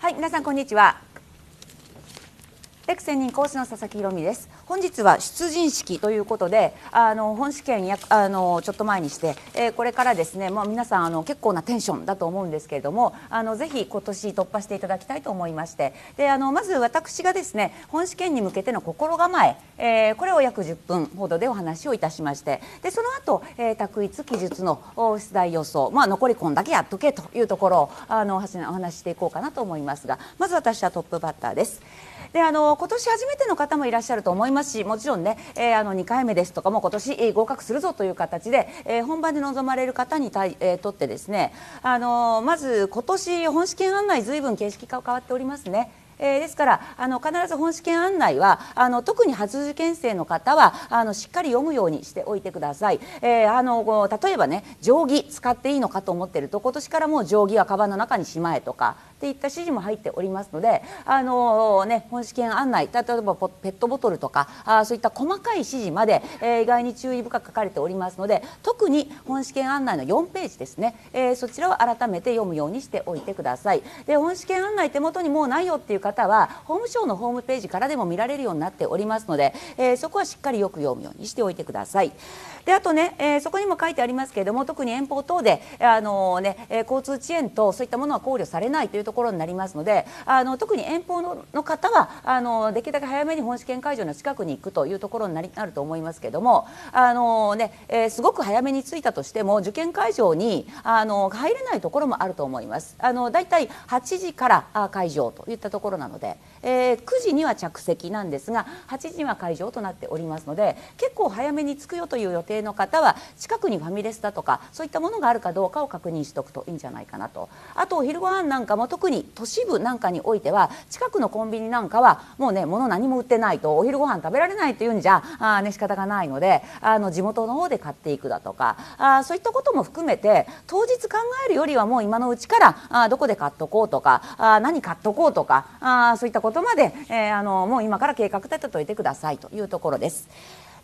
はい、皆さんこんにちは。レク講師の佐々木宏美です本日は出陣式ということであの本試験やあのちょっと前にして、えー、これからですね、まあ、皆さんあの結構なテンションだと思うんですけれどもあのぜひ今年突破していただきたいと思いましてであのまず私がですね本試験に向けての心構ええー、これを約10分ほどでお話をいたしましてでその後、えー、択一記述の出題予想、まあ、残りこんだけやっとけというところをあのお話ししていこうかなと思いますがまず私はトップバッターです。であの今年初めての方もいらっしゃると思いますしもちろんね、えー、あの2回目ですとかも今年合格するぞという形で、えー、本番で臨まれる方にたえー、とってですねあのまず今年本試験案内ずいぶん形式が変わっておりますね。えー、ですからあの必ず本試験案内はあの特に初受験生の方はあのしっかり読むようにしておいてください、えー、あの例えばね定規使っていいのかと思ってると今年からもう定規はカバンの中にしまえとかっていった指示も入っておりますので、あのね、本試験案内例えばペットボトルとかあそういった細かい指示まで、えー、意外に注意深く書かれておりますので特に本試験案内の4ページですね、えー、そちらを改めて読むようにしておいてください。で本試験案内手元にもうないよっていう方は法務省のホームページからでも見られるようになっておりますので、えー、そこはしっかりよく読むようにしておいてください。であとね、えー、そこにも書いてありますけれども特に遠方等で、あのね、交通遅延とそういったものは考慮されないというところになりますのであの特に遠方の方はあのできるだけ早めに本試験会場の近くに行くというところになりなると思いますけれどもあの、ねえー、すごく早めに着いたとしても受験会場にあの入れないところもあると思います。あのだいたい8時から会場といったところなので、えー、9時には着席なんですが8時には会場となっておりますので結構早めに着くよという予定の方は近くにファミレスだとかそういったものがあるかどうかを確認しておくといいんじゃないかなとあとお昼ご飯なんかも特に都市部なんかにおいては近くのコンビニなんかはもうね物何も売ってないとお昼ご飯食べられないというんじゃあ、ね、仕方がないのであの地元の方で買っていくだとかあそういったことも含めて当日考えるよりはもう今のうちからあどこで買っとこうとかあ何買っとこうとかあそういったことまで、えー、あのもう今から計画立てといてくださいというところです。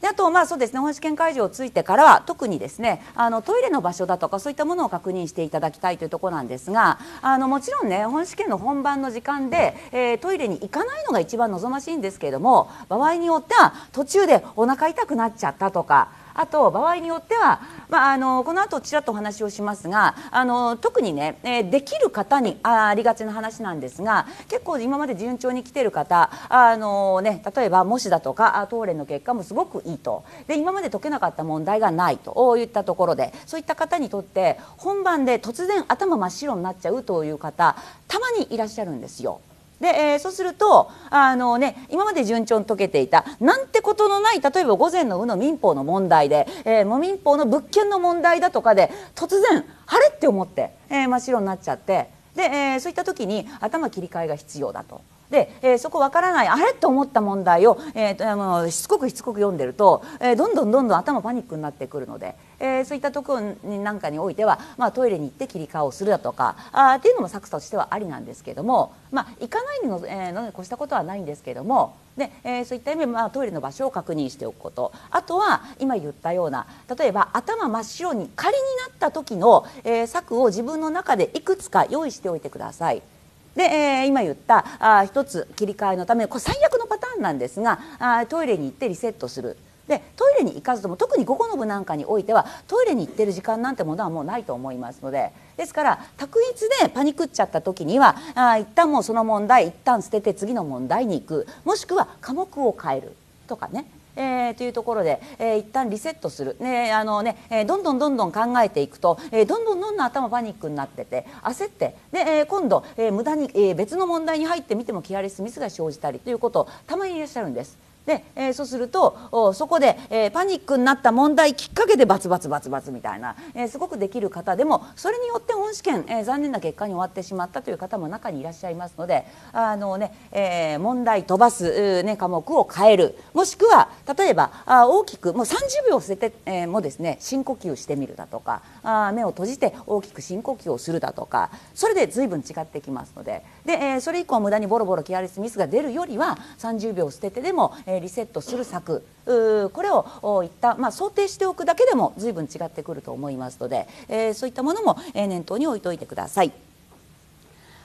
であと、まあそうですね、本試験会場をついてからは特にですねあのトイレの場所だとかそういったものを確認していただきたいというところなんですがあのもちろんね本試験の本番の時間で、えー、トイレに行かないのが一番望ましいんですけれども場合によっては途中でお腹痛くなっちゃったとかあと場合によっては、まあ、あのこの後ちらっとお話をしますがあの特にね、えできる方にありがちな話なんですが結構今まで順調に来てる方あの、ね、例えば模試だとか東レの結果もすごくいいとで今まで解けなかった問題がないといったところでそういった方にとって本番で突然頭真っ白になっちゃうという方たまにいらっしゃるんですよ。で、えー、そうするとあの、ね、今まで順調に解けていたなんてことのない例えば午前の「う」の民法の問題で、えー、民法の物件の問題だとかで突然晴れって思って、えー、真っ白になっちゃってで、えー、そういった時に頭切り替えが必要だと。で、えー、そこわからないあれと思った問題を、えーと、あのしつこくしつこく読んでると、えー、どんどんどんどん頭パニックになってくるので、えー、そういったところになんかにおいては、まあ、トイレに行って切り替えをするだとかあっていうのも策としてはありなんですけども、まあ、行かないの,、えー、のに越したことはないんですけども。でえー、そういった意味で、まあ、トイレの場所を確認しておくことあとは今言ったような例えば頭真っ白に仮になった時の、えー、策を自分の中でいくつか用意しておいてください。で、えー、今言ったあ一つ切り替えのためこれ最悪のパターンなんですがあトイレに行ってリセットする。でトイレに行かずとも特に午後の部なんかにおいてはトイレに行ってる時間なんてものはもうないと思いますのでですから択一でパニクっちゃった時にはあ一旦もうその問題一旦捨てて次の問題に行くもしくは科目を変えるとかねえー、というところで、えー、一旦リセットする、ねあのねえー、どんどんどんどん考えていくと、えー、どんどんどんどん頭パニックになってて焦ってで、えー、今度、えー、無駄に、えー、別の問題に入ってみてもキアレスミスが生じたりということたまにいらっしゃるんです。で、えー、そうするとそこで、えー、パニックになった問題きっかけでバツバツバツバツみたいな、えー、すごくできる方でもそれによって本試験、えー、残念な結果に終わってしまったという方も中にいらっしゃいますのであのね、えー、問題飛ばす、ね、科目を変えるもしくは例えばあ大きくもう30秒捨てて、えー、もですね深呼吸してみるだとかあ目を閉じて大きく深呼吸をするだとかそれで随分違ってきますのでで、えー、それ以降無駄にボロボロケアレスミスが出るよりは30秒捨ててでも、えーえリセットする策これをいった、まあ、想定しておくだけでも随分違ってくると思いますので、えそういったものも念頭に置いといてください。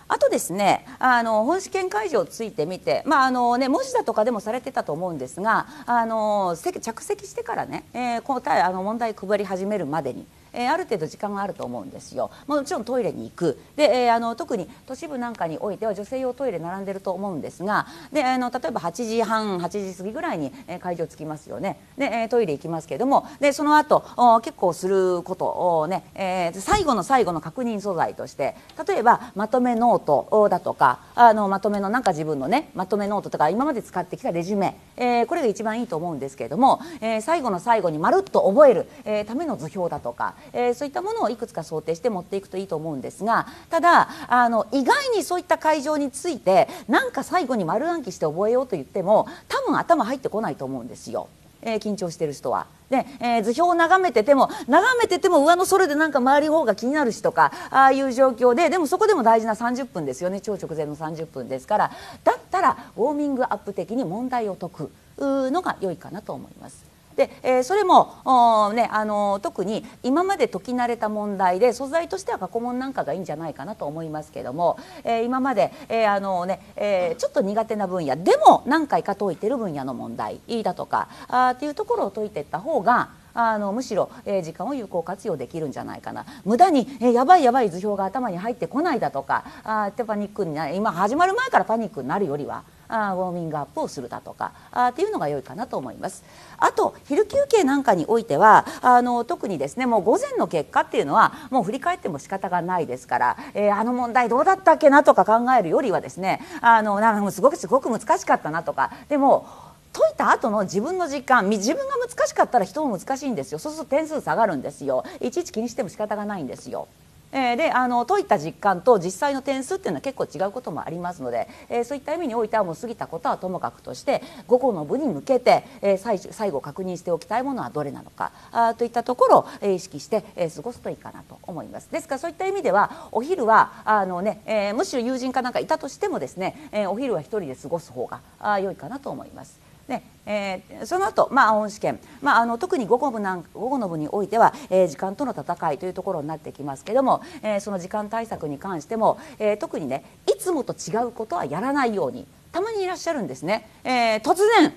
あとですねあの本試験会場ついてみて、まああのね、文字だとかでもされてたと思うんですがあの着席してからね、えー、答えあの問題配り始めるまでに。えー、ある程度時間があると思うんですよもちろんトイレに行くで、えー、あの特に都市部なんかにおいては女性用トイレ並んでると思うんですがであの例えば8時半8時過ぎぐらいに会場着きますよねでトイレ行きますけれどもでその後結構することをね、えー、最後の最後の確認素材として例えばまとめノートだとかあのまとめのなんか自分のねまとめノートとか今まで使ってきたレジュメ、えー、これが一番いいと思うんですけれども、えー、最後の最後にまるっと覚える、えー、ための図表だとかえー、そういったものをいくつか想定して持っていくといいと思うんですがただあの意外にそういった会場についてなんか最後に丸暗記して覚えようと言っても多分頭入ってこないと思うんですよ、えー、緊張してる人は。ねえー、図表を眺めてても眺めてても上のそれでなんか周りの方が気になるしとかああいう状況ででもそこでも大事な30分ですよね超直前の30分ですからだったらウォーミングアップ的に問題を解くのが良いかなと思います。で、えー、それも、ね、あの特に今まで解き慣れた問題で素材としては過去問なんかがいいんじゃないかなと思いますけども、えー、今まで、えーあのねえー、ちょっと苦手な分野でも何回か解いてる分野の問題だとかあっていうところを解いていった方があのむしろ、えー、時間を有効活用できるんじゃないかな無駄に、えー、やばいやばい図表が頭に入ってこないだとかあってパニックにな今始まる前からパニックになるよりは。あウォーミングアップをするだとかあっていうのが良いかなと思います。あと昼休憩なんかにおいてはあの特にですねもう午前の結果っていうのはもう振り返っても仕方がないですから、えー、あの問題どうだったっけなとか考えるよりはですねあのなんかもうすごくすごく難しかったなとかでも解いた後の自分の時間自分が難しかったら人も難しいんですよそうすると点数下がるんですよいちいち気にしても仕方がないんですよ。えー、であの解いた実感と実際の点数っていうのは結構違うこともありますので、えー、そういった意味においてはもう過ぎたことはともかくとして午後の部に向けて、えー、最最後確認しておきたいものはどれなのかあといったところを、えー、意識して、えー、過ごすといいかなと思います。ですからそういった意味ではお昼はあのね、えー、むしろ友人かなんかいたとしてもですね、えー、お昼は一人で過ごす方が良いかなと思います。でえー、その後、まあ本試験、まあ、あの特に午後部なん午後の部においては、えー、時間との戦いというところになってきますけども、えー、その時間対策に関しても、えー、特にねいつもと違うことはやらないようにたまにいらっしゃるんですね、えー、突然、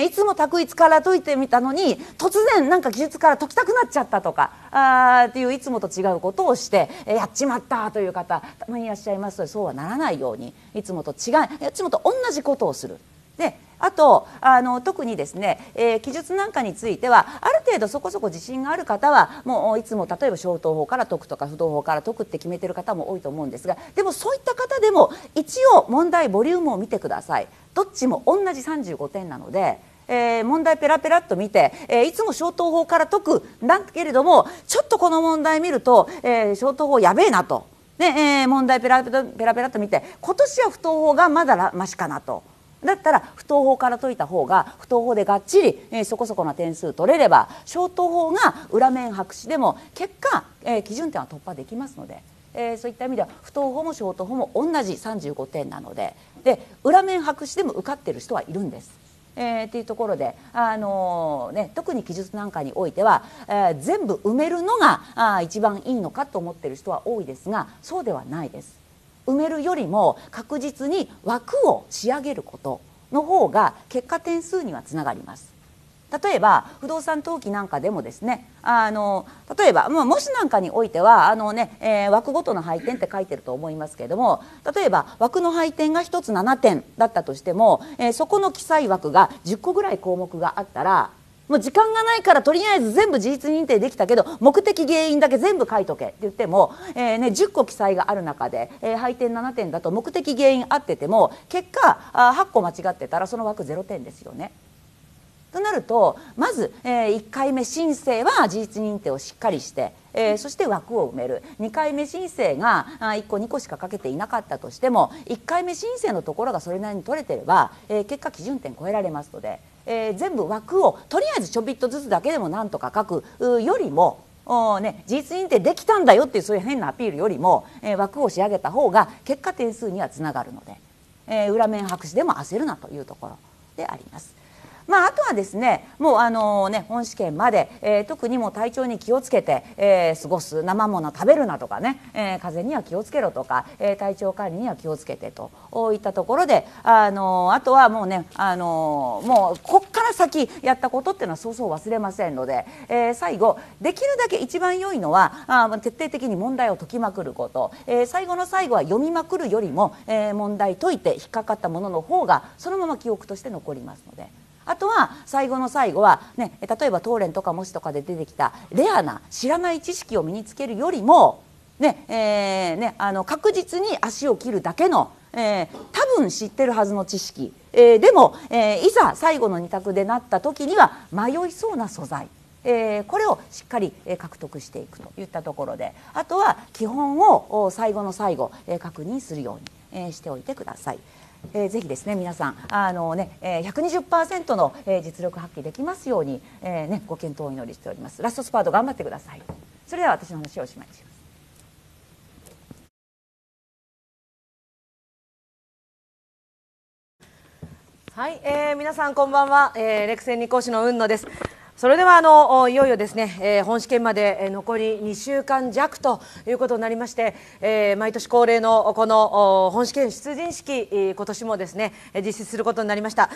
えー、いつも卓一から解いてみたのに突然なんか技術から解きたくなっちゃったとかあっていういつもと違うことをして、えー、やっちまったという方たまにいらっしゃいますのでそうはならないようにいつもと違ういつもと同じことをする。であとあの特にですね、えー、記述なんかについてはある程度そこそこ自信がある方はもういつも例えば消灯法から解くとか不動法から解くって決めてる方も多いと思うんですがでもそういった方でも一応問題ボリュームを見てくださいどっちも同じ35点なので。えー、問題ペラペラっと見て、えー、いつも消灯法から解くんだけれどもちょっとこの問題見ると、えー、消灯法やべえなと、ねえ問題ペラペラペラペラと見て今年は不等法がまだましかなと。だったら不等法から解いた方が不等法でがっちり、えー、そこそこな点数取れれば小等法が裏面白紙でも結果、えー、基準点は突破できますので、えー、そういった意味では不等法も小等法も同じ35点なのでで裏面白紙でも受かってる人はいるんです。えー、っていうところで、あのー、ね、特に記述なんかにおいては、えー、全部埋めるのがあ一番いいのかと思ってる人は多いですがそうではないです。埋めるよりも確実に枠を仕上げることの方が結果点数にはつながります。例えば不動産登記なんかでもですねあの例えば、まあ、もしなんかにおいてはあのね、ねえー、枠ごとの配点って書いてると思いますけれども例えば枠の配点が1つ7点だったとしても、えー、そこの記載枠が10個ぐらい項目があったらもう時間がないからとりあえず全部事実認定できたけど目的原因だけ全部書いとけって言っても、えーね、10個記載がある中で、えー、配点7点だと目的原因合ってても結果あ8個間違ってたらその枠0点ですよね。となるとまず、えー、1回目申請は事実認定をしっかりして、えー、そして枠を埋める2回目申請があ1個2個しかかけていなかったとしても1回目申請のところがそれなりに取れてれば、えー、結果基準点超えられますのでえー、全部枠をとりあえずちょびっとずつだけでもなんとか書くよりもおね、事実認定できたんだよっていうそういう変なアピールよりも、えー、枠を仕上げた方が結果点数にはつながるので、えー、裏面白紙でも焦るなというところであります。まあ、あとはですねもうあの、ね、本試験まで、えー、特にも体調に気をつけて、えー、過ごす生もの食べるなとかね、えー、風邪には気をつけろとか、えー、体調管理には気をつけてといったところであのあとはもうねあのもうこっから先やったことっていうのはそうそう忘れませんので、えー、最後できるだけ一番良いのはあ徹底的に問題を解きまくること、えー、最後の最後は読みまくるよりも、えー、問題解いて引っかかったものの方がそのまま記憶として残りますので。あとは最後の最後は、ね、例えばレン」とか模試とかで出てきたレアな知らない知識を身につけるよりも、ねえー、ね、あの確実に足を切るだけの、えー、多分知ってるはずの知識、えー、でも、えいざ最後の2択でなった時には迷いそうな素材。えこれをしっかり獲得していくといったところであとは基本を最後の最後確認するようにしておいてください。えー、ぜひですね皆さんあのね、えー、120%の、えー、実力発揮できますように、えー、ね、ご検討をお祈りしておりますラストスパート頑張ってくださいそれでは私の話をおしまいにしますはい、えー、皆さんこんばんは、えー、レクセン二講師の雲野ですそれではあのいよいよですね、えー、本試験まで残り2週間弱ということになりまして、えー、毎年恒例のこの本試験出陣式今年もですね実施することになりました。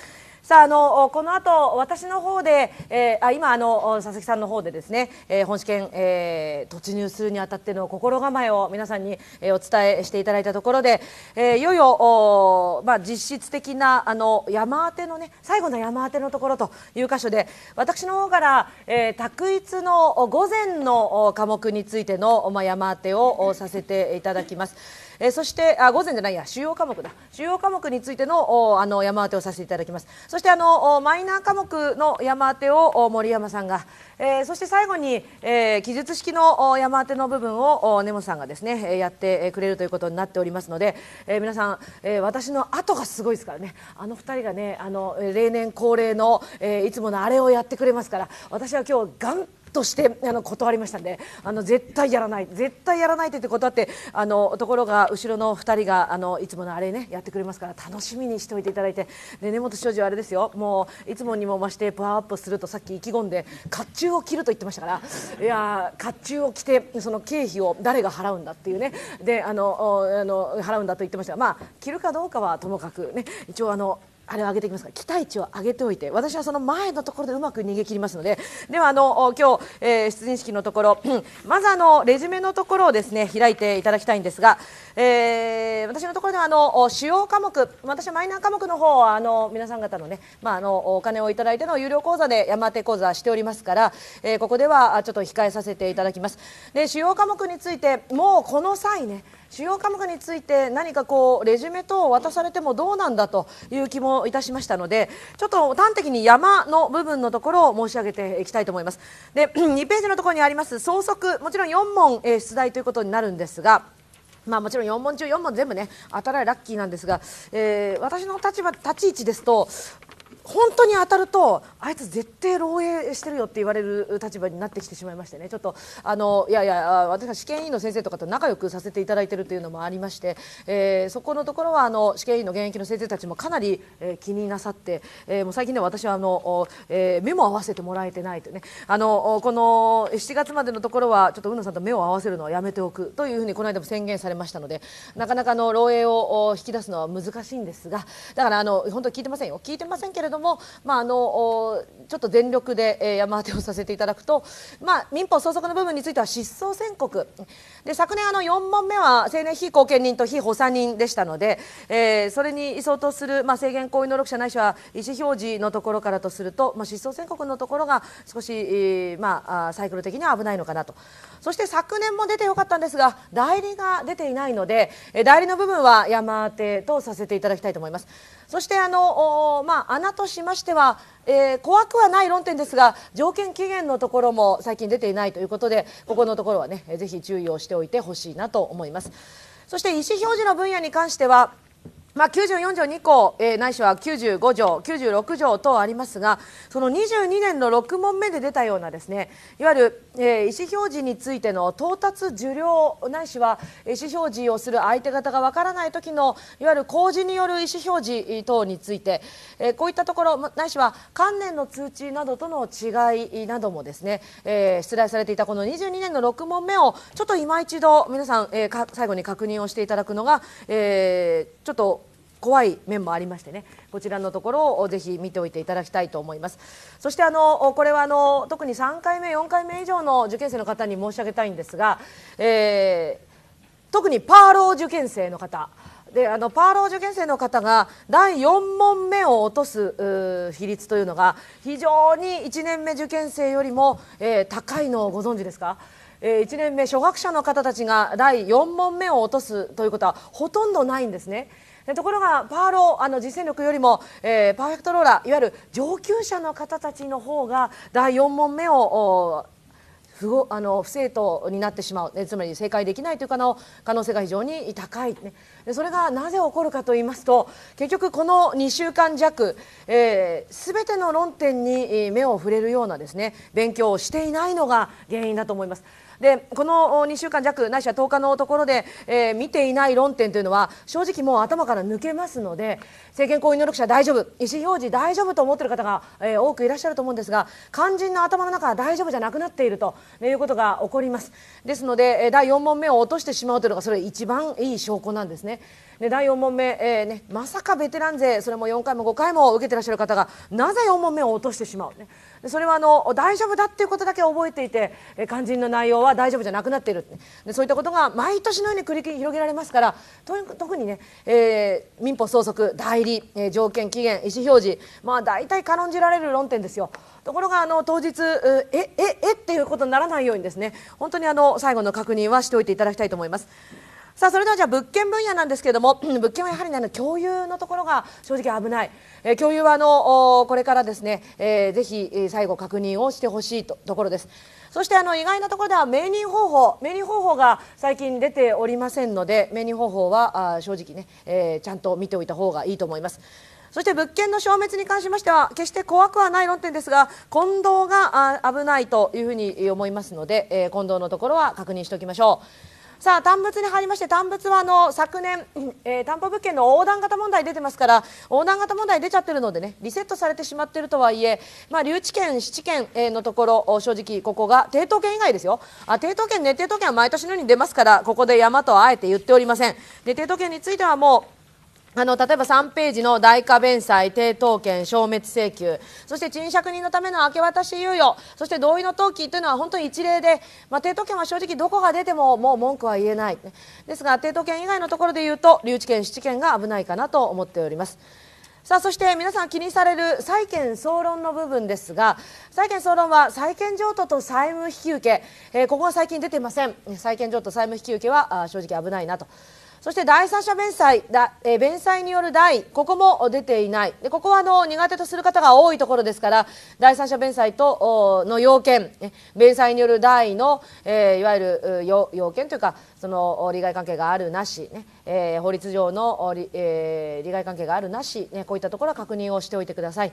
さああのこの後私の方で、えー、あ今あの佐々木さんの方でですね、えー、本試験、えー、突入するにあたっての心構えを皆さんに、お伝えしていただいたところで、えー、いよいよおまあ実質的なあの山当てのね最後の山当てのところという箇所で私の方から、えー、卓一の午前の科目についてのまあ山当てをさせていただきます。えー、そしてあ午前じゃないや主要科目だ主要科目についてのおあの山当てをさせていただきますそしてあのマイナー科目の山当てを森山さんが、えー、そして最後に、えー、記述式の山当ての部分を根本さんがですねやってくれるということになっておりますので、えー、皆さん、えー、私の後がすごいですからねあの2人がねあの例年恒例の、えー、いつものあれをやってくれますから私は今日ガンとしてあの断りましたんであの絶対やらない絶対やらないって言って断ってあのところが後ろの2人があのいつものあれねやってくれますから楽しみにしておいていただいてで根本庄司はあれですよもういつもにも増してパワーアップするとさっき意気込んで甲冑を着ると言ってましたからいや甲冑を着てその経費を誰が払うんだっていうねであのあの払うんだと言ってましたまあ着るかどうかはともかくね一応あのあれを上げていきますか期待値を上げておいて私はその前のところでうまく逃げ切りますのでではあの今日、えー、出陣式のところ まずあのレジュメのところをですね開いていただきたいんですが、えー、私のところではあの主要科目私はマイナー科目の方はあの皆さん方のね、まあ、あのお金をいただいての有料講座で山手講座しておりますから、えー、ここではちょっと控えさせていただきます。で主要科目についてもうこの際ね主要科目について何かこうレジュメ等を渡されてもどうなんだという気もいたしましたのでちょっと端的に山の部分のところを申し上げていきたいと思います。で2 ページのところにあります創則もちろん4問、出題ということになるんですが。まあ、もちろん4問中4問全部ね当たらラッキーなんですが、えー、私の立場立ち位置ですと本当に当たるとあいつ絶対漏洩してるよって言われる立場になってきてしまいましてねちょっとあのいやいや私は試験委員の先生とかと仲良くさせていただいてるというのもありまして、えー、そこのところはあの試験委員の現役の先生たちもかなり、えー、気になさって、えー、もう最近では私はあの、えー、目も合わせてもらえてないとねあのこの7月までのところはちょっと宇野さんと目を合わせるのはやめておくというふうにこの間も宣言されましたのでなかなかの漏洩を引き出すのは難しいんですがだからあの本当聞いてませんよ聞いてませんけれどもも、まあ、あのちょっと全力で、え山当てをさせていただくと、まあ、民法相則の部分については失踪宣告で昨年あの4問目は成年非後見人と非補佐人でしたので、えー、それに相当する、まあ、制限行為能力者ないしは意思表示のところからとすると、まあ、失踪宣告のところが少し、まあ、サイクル的には危ないのかなとそして昨年も出てよかったんですが代理が出ていないので代理の部分は山当てとさせていただきたいと思います。そしてあの、まあ、アナとしましては、えー、怖くはない論点ですが条件期限のところも最近出ていないということでここのところはねぜひ注意をしておいてほしいなと思います。そして意思表示の分野に関してはまあ、94条2項、えー、ないしは95条、96条等ありますが、その22年の6問目で出たようなですね、いわゆる、えー、意思表示についての到達受領ないしは意思表示をする相手方がわからない時のいわゆる公示による意思表示等について、えー、こういったところないしは関連の通知などとの違いなどもですね、えー、出題されていたこの22年の6問目をちょっと今一度皆さん、えー、最後に確認をしていただくのが、えー、ちょっと怖い面もありましてねこちらのところをぜひ見ておいていただきたいと思いますそしてあのこれはあの特に3回目4回目以上の受験生の方に申し上げたいんですが、えー、特にパーロー受験生の方であのパーロー受験生の方が第4問目を落とす比率というのが非常に1年目受験生よりも、えー、高いのをご存知ですかえー、1年目初学者の方たちが第4問目を落とすということはほとんどないんですね。ところがパーロあの実践力よりも、えー、パーフェクトローラーいわゆる上級者の方たちの方が第4問目を不あの不正当になってしまう、ね、つまり正解できないという可能可能性が非常に高い、ね、それがなぜ起こるかと言いますと結局この2週間弱、えー、ての論点に目を触れるようなですね勉強をしていないのが原因だと思います。でこの2週間弱ないしは10日のところで、えー、見ていない論点というのは正直もう頭から抜けますので政権公認能力者大丈夫意思表示大丈夫と思っている方が、えー、多くいらっしゃると思うんですが肝心の頭の中は大丈夫じゃなくなっているということが起こりますですので第4問目を落としてしまうというのがそれ一番いい証拠なんですね。で第4問目、えーね、まさかベテラン勢それも4回も5回も受けてらっしゃる方がなぜ4問目を落としてしまう、ね、それはあの大丈夫だっていうことだけ覚えていて肝心の内容は大丈夫じゃなくなっているでそういったことが毎年のように繰り広げられますから特にね、えー、民法総則代理、えー、条件期限意思表示まあ大体軽んじられる論点ですよ。ところがあの当日えええっていうことにならないようにですね本当にあの最後の確認はしておいていただきたいと思います。さあそれではじゃあ物件分野なんですけれども 物件はやはり、ね、あの共有のところが正直危ない、えー、共有はあのこれからですね、えー、ぜひ最後確認をしてほしいとところですそしてあの意外なところでは名任方法名任方法が最近出ておりませんので名任方法はあ正直ね、えー、ちゃんと見ておいた方がいいと思いますそして物件の消滅に関しましては決して怖くはない論点ですが近藤が危ないというふうに思いますので、えー、近藤のところは確認しておきましょう。さあ単物に入りまして単物はあの昨年、えー、担保物件の横断型問題出てますから横断型問題出ちゃってるのでねリセットされてしまってるとはいえ、まあ、留置権、7件のところ正直ここが抵当権以外ですよあ抵当権、ね、抵当権は毎年のように出ますからここで山とはあえて言っておりません。で抵当権についてはもうあの例えば3ページの代価弁済、抵当権、消滅請求そして賃借人のための明け渡し猶予そして同意の登記というのは本当に一例で、まあ、抵当権は正直どこが出てももう文句は言えないですが抵当権以外のところで言うと留置権、質権が危ないかなと思っております。さあそして皆さん気にされる債権総論の部分ですが債権総論は債権譲渡と債務引き受け、えー、ここは最近出ていません債権譲渡債務引き受けは正直危ないなと。そして第三者弁済だ、え弁済による代ここも出ていないでここはあの苦手とする方が多いところですから第三者弁済との要件弁済による代の、えー、いわゆる要件というかその利害関係があるなし、ねえー、法律上の利,、えー、利害関係があるなし、ね、こういったところは確認をしておいてください。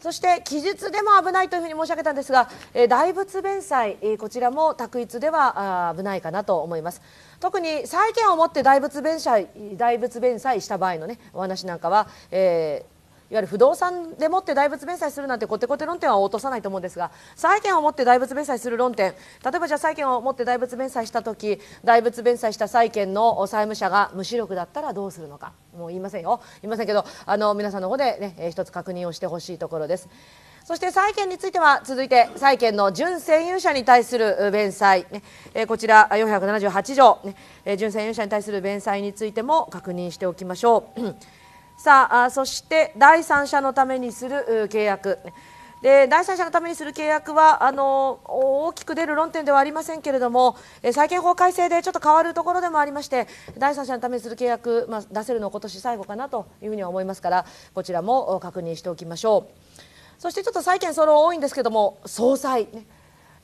そして記述でも危ないというふうに申し上げたんですが、えー、大仏弁済、えー、こちらも択一ではあ危ないかなと思います。特に債権を持って大仏弁済大仏弁済した場合のねお話なんかは、えーわゆる不動産でもって大仏弁済するなんてこてこて論点は落とさないと思うんですが債権を持って大仏弁済する論点例えばじゃあ債権を持って大仏弁済した時大仏弁済した債権の債務者が無視力だったらどうするのかもう言いませんよ言いませんけどあの皆さんの方でね、一つ確認をしてほしいところです。そして債権については続いて債権の準占有者に対する弁済、ねこちら478条、ね準占有者に対する弁済についても確認しておきましょう。さあそして第三者のためにする契約で第三者のためにする契約はあの大きく出る論点ではありませんけれども債権法改正でちょっと変わるところでもありまして第三者のためにする契約、まあ、出せるの今年最後かなというふうには思いますからこちらも確認しておきましょう。そしてちょっと債権その多いんですけども総裁、ね、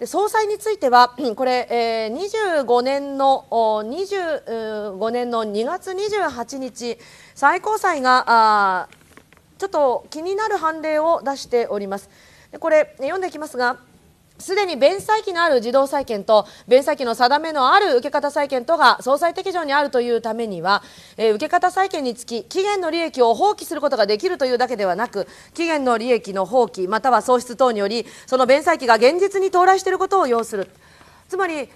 で総裁については、これ、えー、25年の25年の2月28日、最高裁があちょっと気になる判例を出しております。これ読んでいきますがすでに弁済期のある児童債権と弁済期の定めのある受け方債権とが総裁適上にあるというためには、えー、受方債権につき期限の利益を放棄することができるというだけではなく期限の利益の放棄または喪失等によりその弁済期が現実に到来していることを要するつまり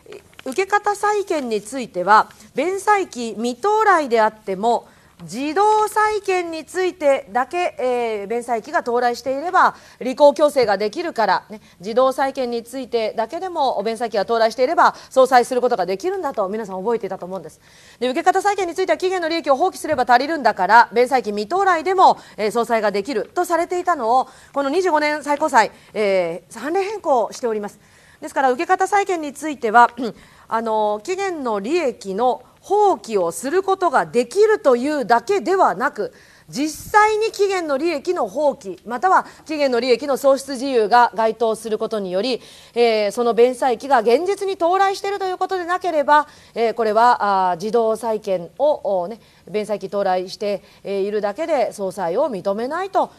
受け方債権については弁済期未到来であっても自動債権についてだけ、えー、弁済期が到来していれば履行強制ができるから、ね、自動債権についてだけでも弁済期が到来していれば相殺することができるんだと皆さん覚えていたと思うんですで受方債権については期限の利益を放棄すれば足りるんだから弁済期未到来でも、えー、相ができるとされていたのをこの25年最高裁、えー、判例変更しておりますですから受け方債権については あの期限の利益の放棄をすることができるというだけではなく実際に期限の利益の放棄または期限の利益の創出自由が該当することにより、えー、その弁済期が現実に到来しているということでなければ、えー、これはあ自動債権を、ね、弁済期到来しているだけで総裁を認めないと。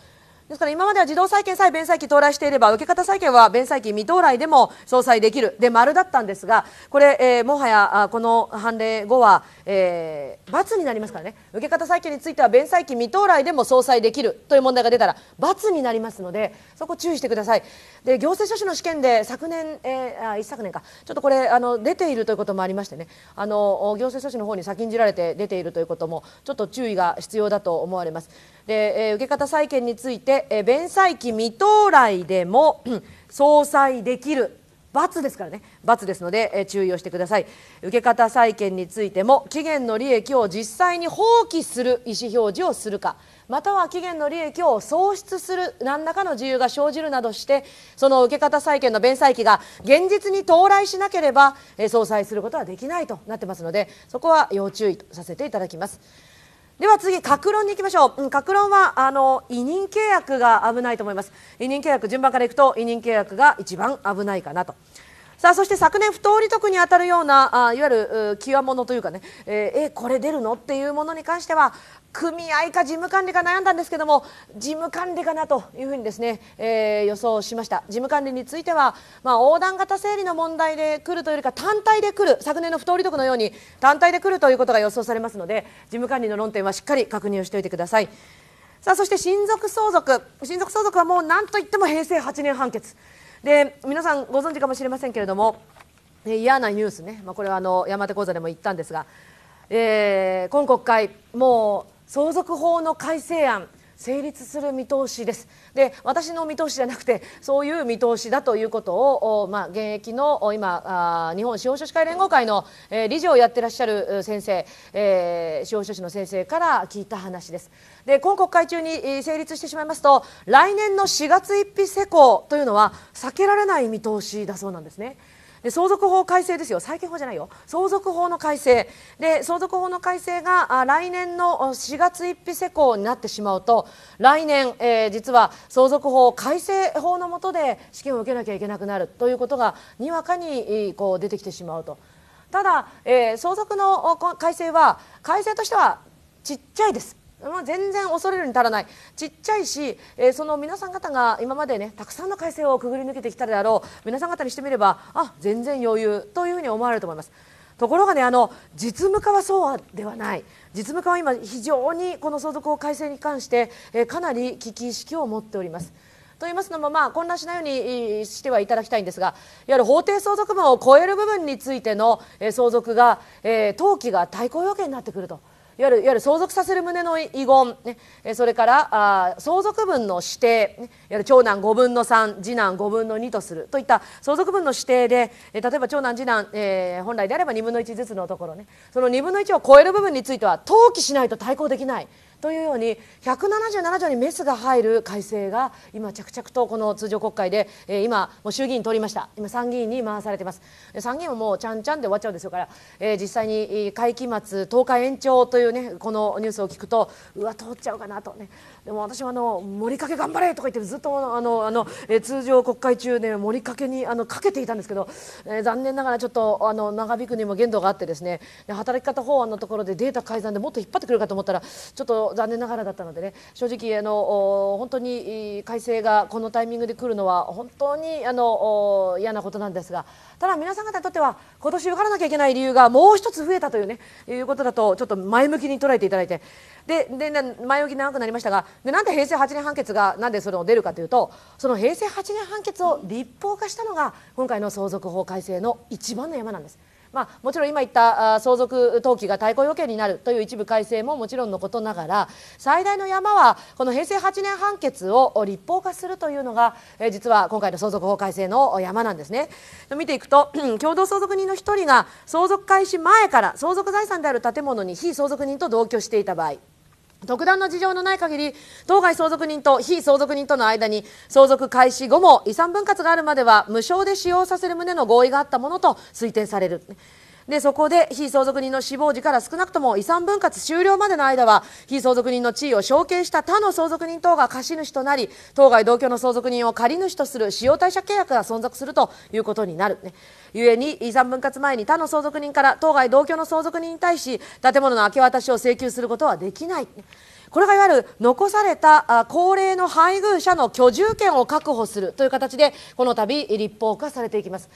ですから今までは自動債権さえ弁債期到来していれば受け方債権は弁債期未到来でも相殺できるで丸だったんですがこれ、えー、もはやこの判例後は、えー、罰になりますからね受方債権については弁債期未到来でも相殺できるという問題が出たら罰になりますのでそこ注意してくださいで行政書士の試験で昨年、えー、あ一昨年かちょっとこれあの出ているということもありましてねあの行政書士の方に先んじられて出ているということもちょっと注意が必要だと思われます。で、えー、受方債権について、えー、弁済期未到来でも相殺できる罰ですからね罰ですので、えー、注意をしてください受け方債権についても期限の利益を実際に放棄する意思表示をするかまたは期限の利益を喪失する何らかの自由が生じるなどしてその受け方債権の弁済期が現実に到来しなければ、えー、相殺することはできないとなってますのでそこは要注意とさせていただきます。では次、格論に行きましょう。格論はあの委任契約が危ないと思います。委任契約順番からいくと委任契約が一番危ないかなと。さあそして昨年不当利得にあたるようなあいわゆるも物というかね、えー、えこれ出るのっていうものに関しては組合か事務管理か悩んだんですけども事務管理かなというふうにですね、えー、予想しました事務管理については、まあ、横断型整理の問題で来るというよりか単体で来る昨年の不当利得のように単体で来るということが予想されますので事務管理の論点はしっかり確認をしておいてください。さあそして親族相続親族相続はもう何といっても平成8年判決で皆さんご存知かもしれませんけれども嫌なニュースね、まあ、これはあの山手講座でも言ったんですが、えー、今国会もう相続法の改正案成立する見通しです。で私の見通しじゃなくてそういう見通しだということを、まあ、現役の今日本司法書士会連合会の、えー、理事をやってらっしゃる先生、えー、司法書士の先生から聞いた話です。で今国会中に成立してしまいますと来年の4月1日施行というのは避けられない見通しだそうなんですね。で相続法改正ですよ債権法じゃないよ相続法の改正で相続法の改正が来年の4月1日施行になってしまうと来年、えー、実は相続法改正法の下で試験を受けなきゃいけなくなるということがにわかにこう出てきてしまうと。ただ、えー、相続の改正は改正としてはちっちゃいです全然恐れるに足らないちっちゃいし、えー、その皆さん方が今までねたくさんの改正をくぐり抜けてきたであろう皆さん方にしてみればあ全然余裕というふうに思われると思います。ところがねあの実務化はそうではない実務化は今非常にこの相続法改正に関して、えかなり危機意識を持っております。と言いますのも、まあ、混乱しないようにしてはいただきたいんですがいわゆる法定相続分を超える部分についての、え相続が、えー、登記が対抗要件になってくると。いわゆるいわゆる相続させる旨の遺言、ね、それからあ相続分の指定、ね、いわゆる長男5分の3次男5分の2とするといった相続分の指定で、え例えば長男次男、えー、本来であれば2分の1ずつのところねその2分の1を超える部分については登記しないと対抗できないというように177条にメスが入る改正が今着々とこの通常国会で、えー、今もう衆議院通りました今参議院に回されています参議院はもうちゃんちゃんで終わっちゃうんですよから、えー、実際に会期末10日延長というねこのニュースを聞くとうわ通っちゃうかなとねでも私はあの盛りかけ頑張れとか言ってずっとあのあの、え通常国会中で盛りかけにあのかけていたんですけど、えー、残念ながらちょっとあの長引くにも限度があってですね働き方法案のところでデータ改ざんでもっと引っ張ってくるかと思ったらちょっと残念ながらだったのでね正直あの本当に改正がこのタイミングで来るのは本当にあの嫌なことなんですがただ皆さん方にとっては今年受からなきゃいけない理由がもう一つ増えたというねいうことだとちょっと前向きに捉えていただいてでで前置き長くなりましたがでなんで平成8年判決がなんでそれを出るかというとその平成8年判決を立法化したのが今回の相続法改正の一番の山なんです。まあ、もちろん今言った相続登記が対抗要件になるという一部改正ももちろんのことながら最大の山はこの平成8年判決を立法化するというのが、え実は今回の相続法改正の山なんですね。見ていくと 共同相続人の1人が相続開始前から相続財産である建物に非相続人と同居していた場合特段の事情のない限り当該相続人と非相続人との間に相続開始後も遺産分割があるまでは無償で使用させる旨の合意があったものと推定される。でそこで被相続人の死亡時から少なくとも遺産分割終了までの間は被相続人の地位を承継した他の相続人等が貸主となり当該同居の相続人を借主とする使用貸借契約が存続するということになる、ね、故に遺産分割前に他の相続人から当該同居の相続人に対し建物の明け渡しを請求することはできない。これがいわゆる残された高齢の配偶者の居住権を確保するという形でこの度立法化されていきます。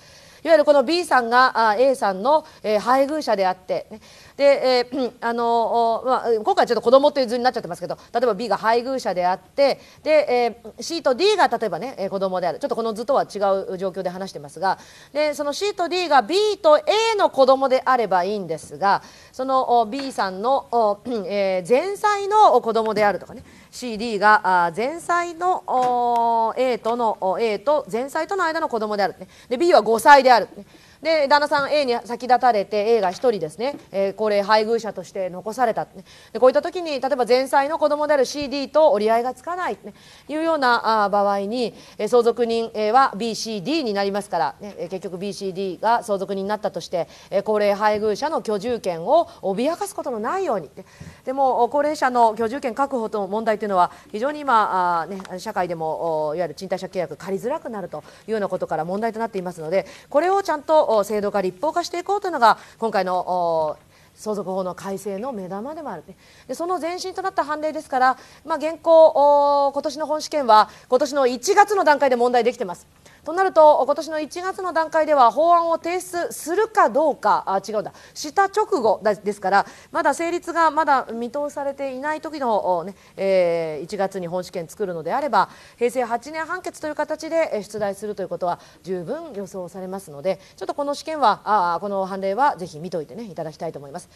いわゆるこの B さんが A さんの配偶者であって、ね、で、えー、あのまあ、今回ちょっと子供という図になっちゃってますけど例えば B が配偶者であってで、えー、C と D が例えばね、え子供であるちょっとこの図とは違う状況で話してますがでその C と D が B と A の子供であればいいんですがその B さんの、えー、前妻の子供であるとかね CD が前妻の A との A と前妻との間の子供である、ね、で B は5歳である、ね、で旦那さん A に先立たれて A が1人ですね、えー、高齢配偶者として残された、ね、でこういった時に例えば前妻の子供である CD と折り合いがつかない、ね、いうようなあ場合に、えー、相続人は BCD になりますから、ね、結局 BCD が相続人になったとして、えー、高齢配偶者の居住権を脅かすことのないように、ね、でも高齢者の居住権確保との問題というのは非常に今あ、ね、社会でもいわゆる賃貸借契約借りづらくなるというようなことから問題となっていますのでこれをちゃんとを制度化、立法化していこうというのが、今回の相続法の改正の目玉でもある、ね、でその前身となった判例ですから、まあ、現行今年の本試験は今年の1月の段階で問題できてますとなると今年の1月の段階では法案を提出するかどうかあ違うんだした直後ですからまだ成立がまだ見通されていない時のね、えー、1月に本試験作るのであれば平成8年判決という形で出題するということは十分予想されますのでちょっとこの試験はあこの判例はぜひ見といてねいただきたいと思います。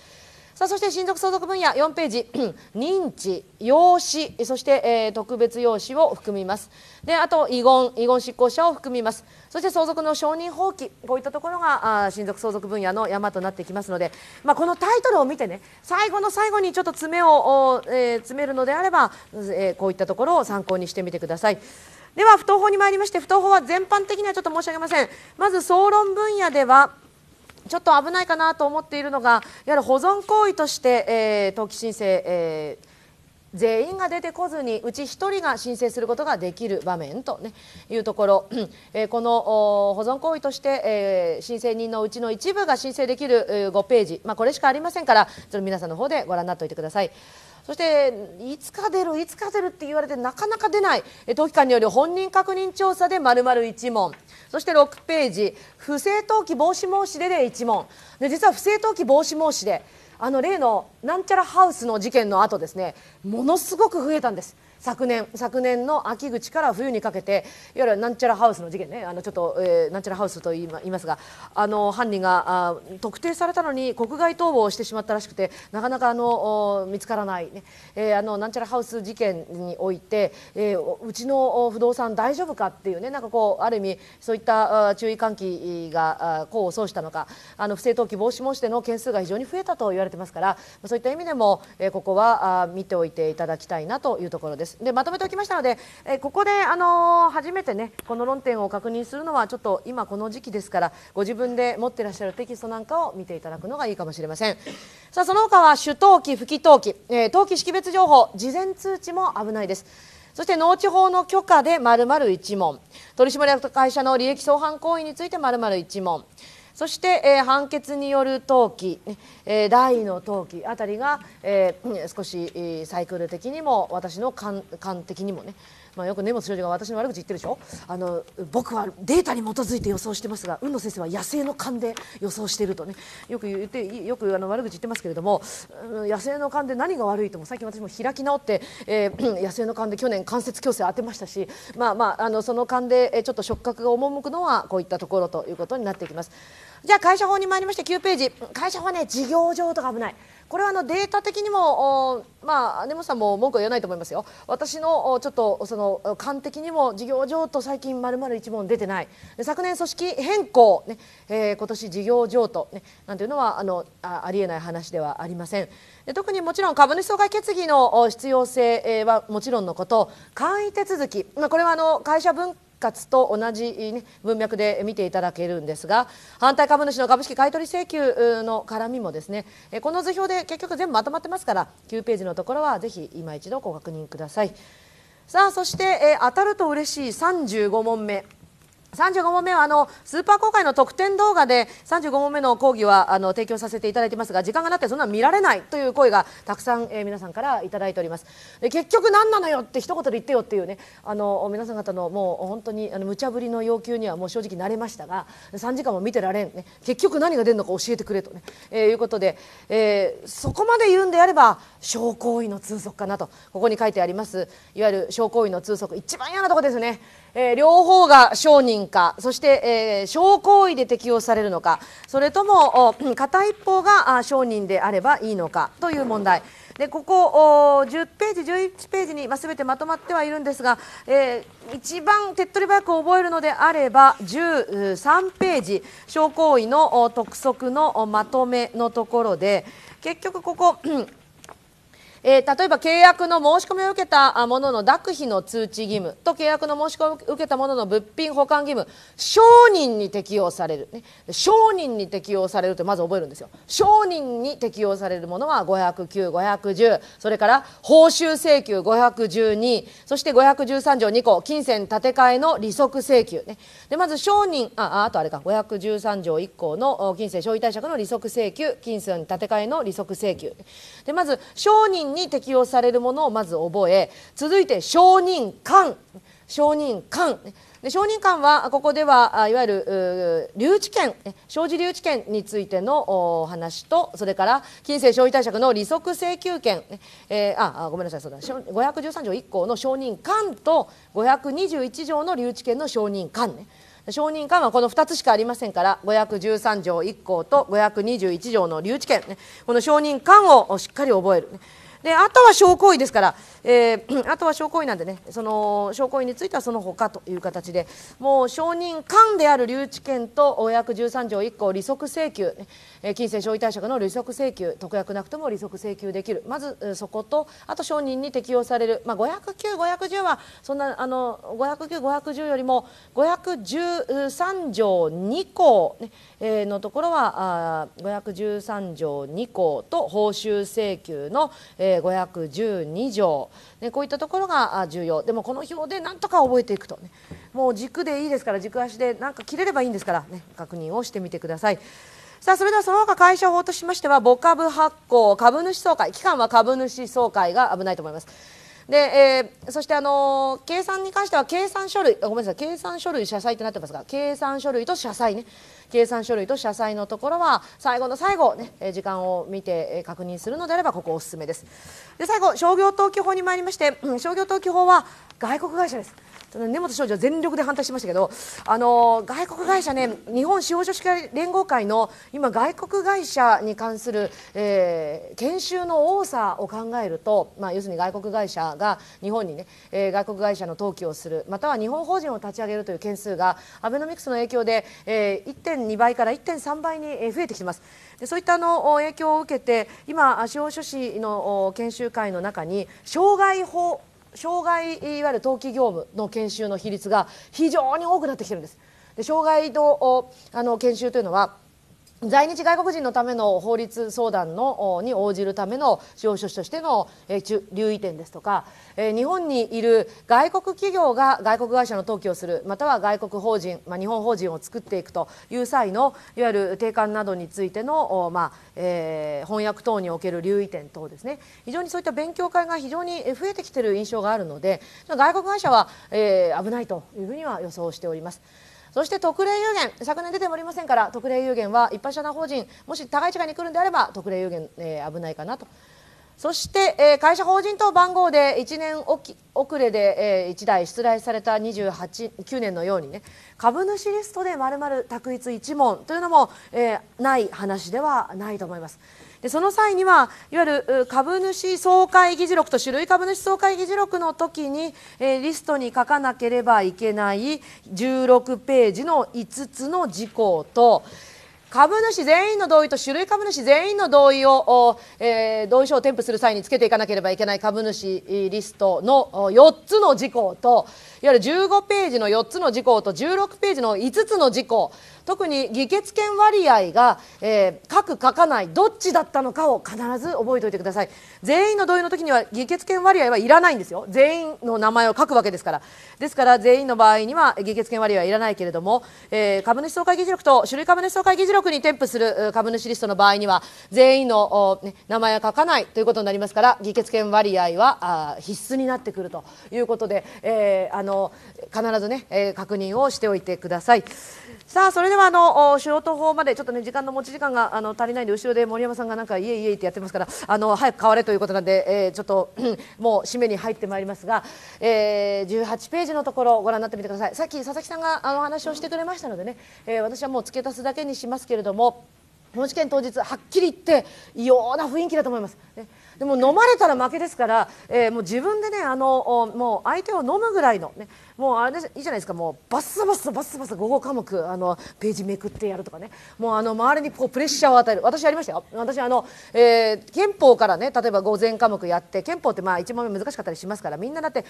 さあそして親族相続分野4ページ 認知養子そして、えー、特別養子を含みますであと遺言遺言執行者を含みますそして相続の承認放棄こういったところがあ親族相続分野の山となってきますので、まあ、このタイトルを見てね最後の最後にちょっと詰めを、えー、詰めるのであれば、えー、こういったところを参考にしてみてください。では不当法に参りまして不当法は全般的にはちょっと申し上げませんまず総論分野ではちょっと危ないかなと思っているのがいわゆる保存行為として、え登記申請、えー全員が出てこずにうち1人が申請することができる場面と、ね、いうところ、えー、この保存行為として、えー、申請人のうちの一部が申請できる5ページ、まあ、これしかありませんから皆さんの方でご覧になっておいてください。そしていつか出るいつか出るって言われてなかなか出ない登記官による本人確認調査で丸々1問そして6ページ不正登記防止申し出で1問で実は不正登記防止申し出あの例のなんちゃらハウスの事件の後ですねものすごく増えたんです。昨年昨年の秋口から冬にかけていわゆるなんちゃらハウスの事件ねあのちょっと、えー、なんちゃらハウスと言いますがあの犯人があ特定されたのに国外逃亡をしてしまったらしくてなかなかあの見つからないね、えー、あのなんちゃらハウス事件において、えー、うちの不動産大丈夫かっていうねなんかこうある意味そういった注意喚起が功を奏したのかあの不正登記防止申し出の件数が非常に増えたと言われてますからそういった意味でも、えー、ここは見ておいていただきたいなというところです。。でまとめておきましたので、えここであの初めてねこの論点を確認するのはちょっと今この時期ですからご自分で持ってらっしゃるテキストなんかを見ていただくのがいいかもしれません。さあその他は主登記不記登記、えー、登記識別情報事前通知も危ないです。そして農地法の許可で丸々1問取締役会社の利益相反行為について丸々1問。そして、えー、判決による登記、えー、第の登記あたりが、えー、少し、サイクル的にも私の感感的にもね、まあ、よく根本少女が私の悪口言ってるでしょあの僕はデータに基づいて予想してますが海野先生は野生の勘で予想しているとねよく言ってよくあの悪口言ってますけれども、うん、野生の勘で何が悪いとも最近私も開き直って、えー、野生の勘で去年関節矯正当てましたし、まあまあ、あのその勘でちょっと触覚が赴くのはこういったところということになっていきます。じゃあ会社法に参りまして9ページ会社法ね事業上とか危ないこれはあのデータ的にもまあ根本さんも文句は言わないと思いますよ私のちょっとその勘的にも事業譲渡最近まるまる一問出てない昨年組織変更ね、えー、今年事業譲渡ねなんていうのはあのありえない話ではありません特にもちろん株主総会決議の必要性はもちろんのこと簡易手続き、まあ、これはあの会社分活と同じ、ね、文脈で見ていただけるんですが反対株主の株式買取請求の絡みもですねこの図表で結局全部まとまってますから9ページのところはぜひ今一度ご確認くださいさあそして、え当たると嬉しい35問目35問目はあのスーパー公開の特典動画で35問目の講義はあの提供させていただいてますが時間がなってそんなの見られないという声がたくさん、えー、皆さんから頂いておりますで結局何なのよって一言で言ってよっていうねあの皆さん方のもう本当にあの無茶ぶりの要求にはもう正直慣れましたが3時間も見てられん、ね、結局何が出るのか教えてくれとね、えー、いうことで、えー、そこまで言うんであれば小行為の通則かなとここに書いてありますいわゆる小行為の通則一番嫌なとこですねえー、両方が承人か、そして、えー、行為で適用されるのか、それとも片一方が承人であればいいのかという問題。でここお10ページ、11ページに、全てまとまってはいるんですが、えー、一番手っ取り早く覚えるのであれば13ページ証行為の督促のまとめのところで結局ここえー、例えば契約の申し込みを受けたものの諾費の通知義務と契約の申し込みを受けたものの物品保管義務承人に適用される、ね、承人に適用されるとまず覚えるんですよ承人に適用されるものは509510それから報酬請求512そして513条2項金銭立て替えの利息請求、ね、でまず承人ああとあれか513条1項の金銭消費貸借の利息請求金銭立て替えの利息請求でまず商人に適用されるものをまず覚え続いて承認官承認官で承認官はここではいわゆる留置権生じ留置権についての話とそれから金銭消費貸借の利息請求権、えー、あごめんなさいそうだ513条1項の承認官と521条の留置権の承認官ね。承認官はこの2つしかありませんから513条1項と521条の留置権この承認官をしっかり覚える。であとは証拠位ですから、えー、あとは証拠位なんでねその証拠位についてはその他という形でもう証人間である留置権と約13条1項利息請求、え金銭消費対策の利息請求特約なくとも利息請求できるまずそことあと証人に適用される、まあ、509510はそんなあの509510よりも513条2項、ねのところは513条2項と報酬請求の512条、ね、こういったところが重要でもこの表でなんとか覚えていくと、ね、もう軸でいいですから軸足でなんか切れればいいんですから、ね、確認をしてみてください。さあそれではその他会社法としましては母株発行株主総会期間は株主総会が危ないと思います。でえー、そして、あのー、計算に関しては計算書類ごめんなさい計算書類社債となってますが計算書類と社債ね計算書類と社債のところは最後の最後、ね、時間を見て確認するのであればここおすすめですで最後商業登記法に参りまして商業登記法は外国会社です根本少女全力で反対してましたけどあの外国会社ね日本司法書士会連合会の今外国会社に関する、えー、研修の多さを考えると、まあ、要するに外国会社が日本にね、えー、外国会社の登記をするまたは日本法人を立ち上げるという件数がアベノミクスの影響で、えー、1.2倍から1.3倍に増えてきてます。でそういったあの影響を受けて今司法書士の研修会の中に障害法障害いわゆる登記業務の研修の比率が非常に多くなってきてるんです。で障害とあの研修というのは在日外国人のための法律相談のに応じるための司法書士としての、え留意点ですとか、え日本にいる外国企業が外国会社の登記をするまたは外国法人、まあ、日本法人を作っていくという際のいわゆる定款などについての、まあえー、翻訳等における留意点等ですね非常にそういった勉強会が非常に増えてきている印象があるので外国会社は、えー、危ないというふうには予想しております。そして特例有限昨年出ておりませんから特例有限は一般社団法人もし高い違いに来るんであれば特例有限、えー、危ないかなと。そして、えー、会社法人等番号で1年遅れで、えー、1台出題された2 9年のようにね株主リストでまるまる択一1問というのも、えー、ない話ではないと思います。でその際にはいわゆる株主総会議事録と種類株主総会議事録の時に、えー、リストに書かなければいけない16ページの5つの事項と株主全員の同意と種類株主全員の同意を、えー、同意書を添付する際につけていかなければいけない株主リストの4つの事項といわゆる15ページの4つの事項と16ページの5つの事項特に議決権割合が、えー、書く書かないどっちだったのかを必ず覚えておいてください全員の同意の時には議決権割合はいらないんですよ全員の名前を書くわけですからですから全員の場合には議決権割合はいらないけれども、えー、株主総会議事録と種類株主総会議事録に添付する株主リストの場合には全員の、ね、名前は書かないということになりますから議決権割合は必須になってくるということで、えー、あのの必ずね、えー、確認をしておいてください。さあそれではあの素人法までちょっとね時間の持ち時間があの足りないんで後ろで森山さんがなんかいえいえってやってますからあの早く変われということなんで、えちょっともう締めに入ってまいりますが、えー、18ページのところをご覧になってみてくださいさっき佐々木さんがあの話をしてくれましたのでね、え私はもう付け足すだけにしますけれどもこの事件当日はっきり言って異様な雰囲気だと思います。ねでも飲まれたら負けですから、えー、もう自分でねあのもう相手を飲むぐらいの、ね、もうあれいいじゃないですかもうバッサバッサバッサバッサ午後科目あのページめくってやるとかねもうあの周りにこうプレッシャーを与える私やりましたよ私あの、えー、憲法からね例えば午前科目やって憲法ってまあ1問目難しかったりしますからみんなだって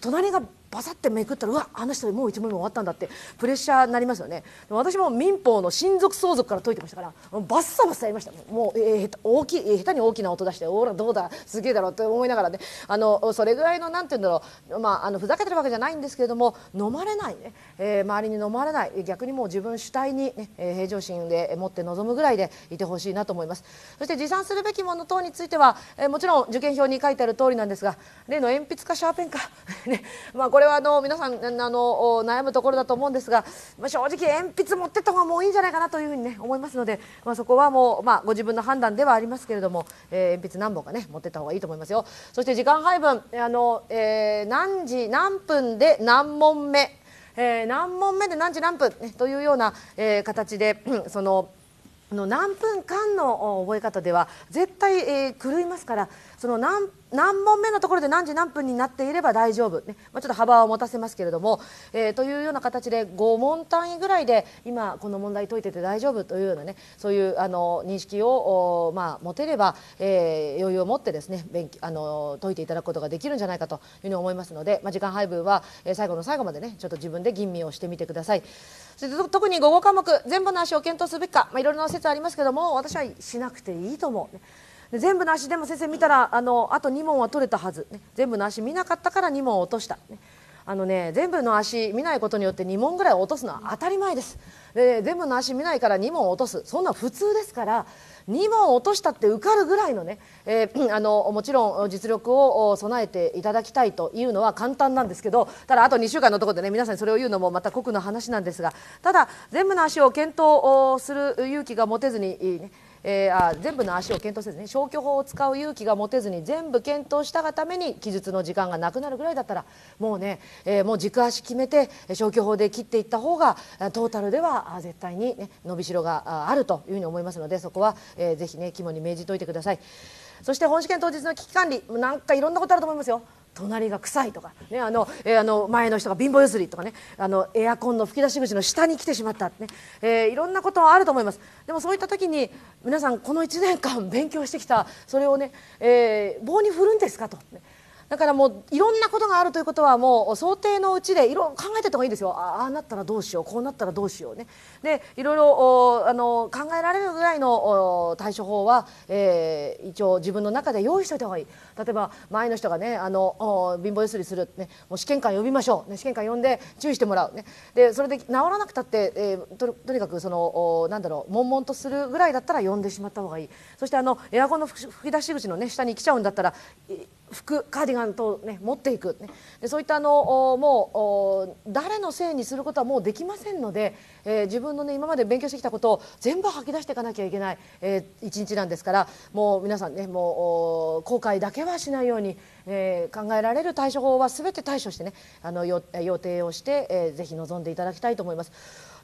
隣がバサってめくったらうわあの人もう1問目終わったんだってプレッシャーになりますよね私も民法の親族相続から解いてましたからバッサバッサやりましたもう、えー、大きい、えー、下手に大きな音出しておらどうだすげえだろうって思いながらねあのそれぐらいのなんて言うんだろうまああのふざけてるわけじゃないんですですけれども飲まれないね、えー、周りに飲まれない逆にもう自分主体にね、平常心で持って臨むぐらいでいてほしいなと思いますそして持参するべきもの等については、えもちろん受験票に書いてある通りなんですが例の鉛筆かシャーペンか、ねまあ、これはあの皆さんあの悩むところだと思うんですが、まあ、正直鉛筆持ってった方がもういいんじゃないかなというふうにね思いますので、まあ、そこはもう、まあ、ご自分の判断ではありますけれども、えー、鉛筆何本かね持ってった方がいいと思いますよそして時間配分あの、えー、何時何分で何問目、えー、何問目で何時何分、ね、というような、えー、形で、そのあの何分間の覚え方では絶対、えー、狂いますからその何何問目のところで何時何分になっていれば大丈夫、ねまあ、ちょっと幅を持たせますけれども、えー、というような形で5問単位ぐらいで今この問題解いてて大丈夫というようなねそういうあの認識を、まあ、持てれば、えー、余裕を持ってですね勉あの解いていただくことができるんじゃないかというふうに思いますので、まあ、時間配分は最後の最後までねちょっと自分で吟味をしてみてください。特に午後科目全部の足を検討すべきか、まあ、いろいろな説ありますけども私はしなくていいと思う。全部の足でも先生見たらあのあと2問は取れたはず、全部の足見なかったから2問落とした、あのね全部の足見ないことによって2問ぐらい落とすのは当たり前ですで全部の足見ないから2問落とすそんな普通ですから2問落としたって受かるぐらいのね、えー、あのもちろん実力を備えていただきたいというのは簡単なんですけどただあと2週間のところでね皆さんにそれを言うのもまた酷な話なんですがただ全部の足を検討する勇気が持てずに、ね、えー、あ全部の足を検討せずに消去法を使う勇気が持てずに全部検討したがために記述の時間がなくなるぐらいだったらもうね、えー、もう軸足決めて消去法で切っていった方がトータルでは絶対に、ね、伸びしろがあるというふうに思いますのでそこは、えー、ぜひね肝に銘じておいてください。そして本試験当日の危機管理なんかいろんなことあると思いますよ隣が臭いとか、ねあのえあの前の人が貧乏ゆすりとかねあのエアコンの吹き出し口の下に来てしまったね、えー、いろんなことあると思いますでもそういった時に皆さんこの1年間勉強してきたそれをね、えー、棒に振るんですかと、ね、だからもういろんなことがあるということはもう想定のうちでいろ考えてた方がいいですよああなったらどうしようこうなったらどうしようねでいろいろあの考えられるぐらいの対処法は、えー、一応自分の中で用意しておいた方がいい例えば前の人がねあの貧乏ゆすりする、ね、もう試験官呼びましょう、ね、試験官呼んで注意してもらう、ね、でそれで治らなくたって、えー、ととにかくそのおなんだろう悶々とするぐらいだったら呼んでしまった方がいいそしてあのエアコンの吹き出し口の、ね、下に来ちゃうんだったら服カーディガンと、ね、持っていく、ね、でそういったあのもう誰のせいにすることはもうできませんので、えー、自分の、ね、今まで勉強してきたことを全部吐き出していかなきゃいけない、えー、一日なんですからもう皆さんねもう後悔だけはしないように、えー、考えられる対処法は全て対処してねあの予定をして、えー、ぜひ臨んでいただきたいと思います。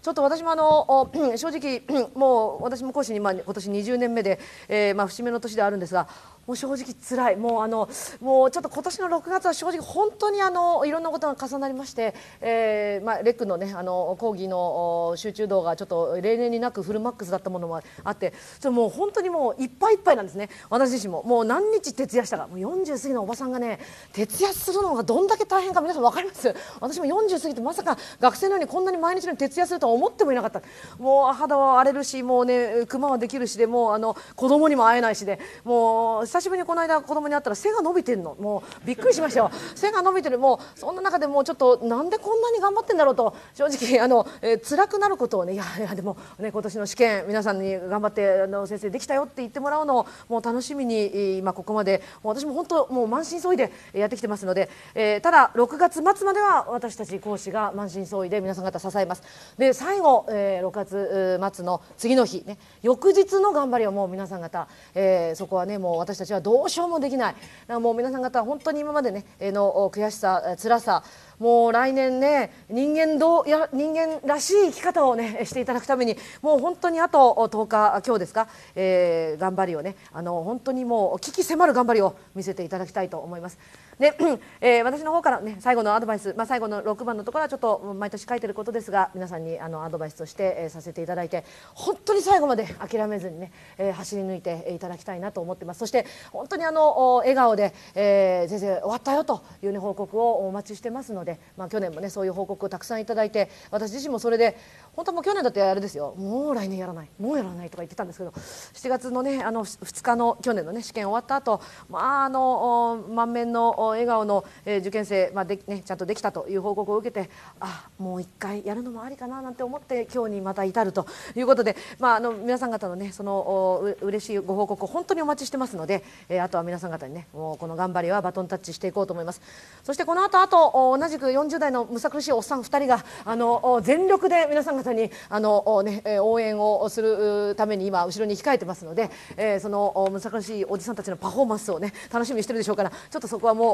ちょっと私もあの正直もう私も講師に今年20年目で、えー、まあ節目の年であるんですがもう正直辛いもうあのもうちょっと今年の6月は正直本当にあのいろんなことが重なりまして、えーまあ、レックの,、ね、あの講義の集中動画、ちょっと例年になくフルマックスだったものもあってちょもう本当にもういっぱいいっぱいなんですね私自身ももう何日徹夜したかもう40過ぎのおばさんがね徹夜するのがどんだけ大変か皆さんわかります私も40過ぎてまさか学生のようにこんなに毎日のように徹夜するとは思ってもいなかったもう肌は荒れるしもうねクマはできるしでもうあの子供にも会えないしでもう久しぶりにこの間子供に会ったら背が伸びてるのもうびっくりしましたよ背が伸びてるもうそんな中でもうちょっとなんでこんなに頑張ってんだろうと正直あの、えー、辛くなることをねいやいやでもね今年の試験皆さんに頑張ってあの先生できたよって言ってもらうのをもう楽しみに今ここまでも私も本当もう満身創痍でやってきてますので、えー、ただ6月末までは私たち講師が満身創痍で皆さん方支えます。で最後、えー、6月末の次の日ね翌日の頑張りをもう皆さん方、えー、そこはねもう私たちたちはどうしようもできないもう皆さん方本当に今までねの悔しさ辛さもう来年ね人間どうや人間らしい生き方をね していただくためにもう本当にあと10日今日ですか、えー、頑張りをねあの本当にもう危機迫る頑張りを見せていただきたいと思います。で、えー、私の方から、ね、最後のアドバイス、まあ、最後の6番のところはちょっと毎年書いてることですが皆さんにあのアドバイスとして、えー、させていただいて本当に最後まで諦めずにね、えー、走り抜いていただきたいなと思ってますそして本当にあの笑顔で、えー、先生終わったよという、ね、報告をお待ちしてますので、まあ、去年もねそういう報告をたくさんいただいて私自身もそれで本当もう去年だってあれですよもう来年やらないもうやらないとか言ってたんですけど7月のねあの2日の去年のね試験終わった後まああの満面の笑顔の、え受験生、まあ、でね、ちゃんとできたという報告を受けてあもう1回やるのもありかななんて思って今日にまた至るということで、まあ、あの皆さん方の,、ね、そのう嬉しいご報告を本当にお待ちしてますので、えあとは皆さん方に、ね、もうこの頑張りはバトンタッチしていこうと思います。そしてこの後あと同じく40代のむさ苦しいおっさん2人があの全力で皆さん方にあの、ね、応援をするために今後ろに控えてますので、えそのむさ苦しいおじさんたちのパフォーマンスを、ね、楽しみにしてるでしょうからちょっとそこはもう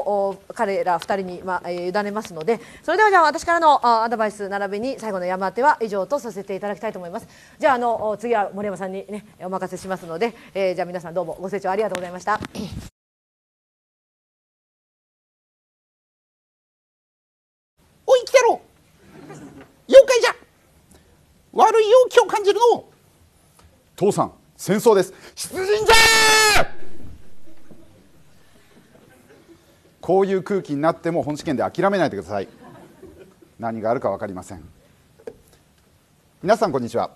彼ら2人に、まあ、委ねますのでそれではじゃあ私からのアドバイス並びに最後の山当ては以上とさせていただきたいと思います。じゃああの次は森山さんに、ね、お任せしますので、えー、じゃあ皆さんどうもご清聴ありがとうございました。おい来てろ妖怪じゃ悪い容気を感じるの父さん戦争です出陣じゃこういう空気になっても本試験で諦めないでください何があるか分かりません皆さんこんにちは、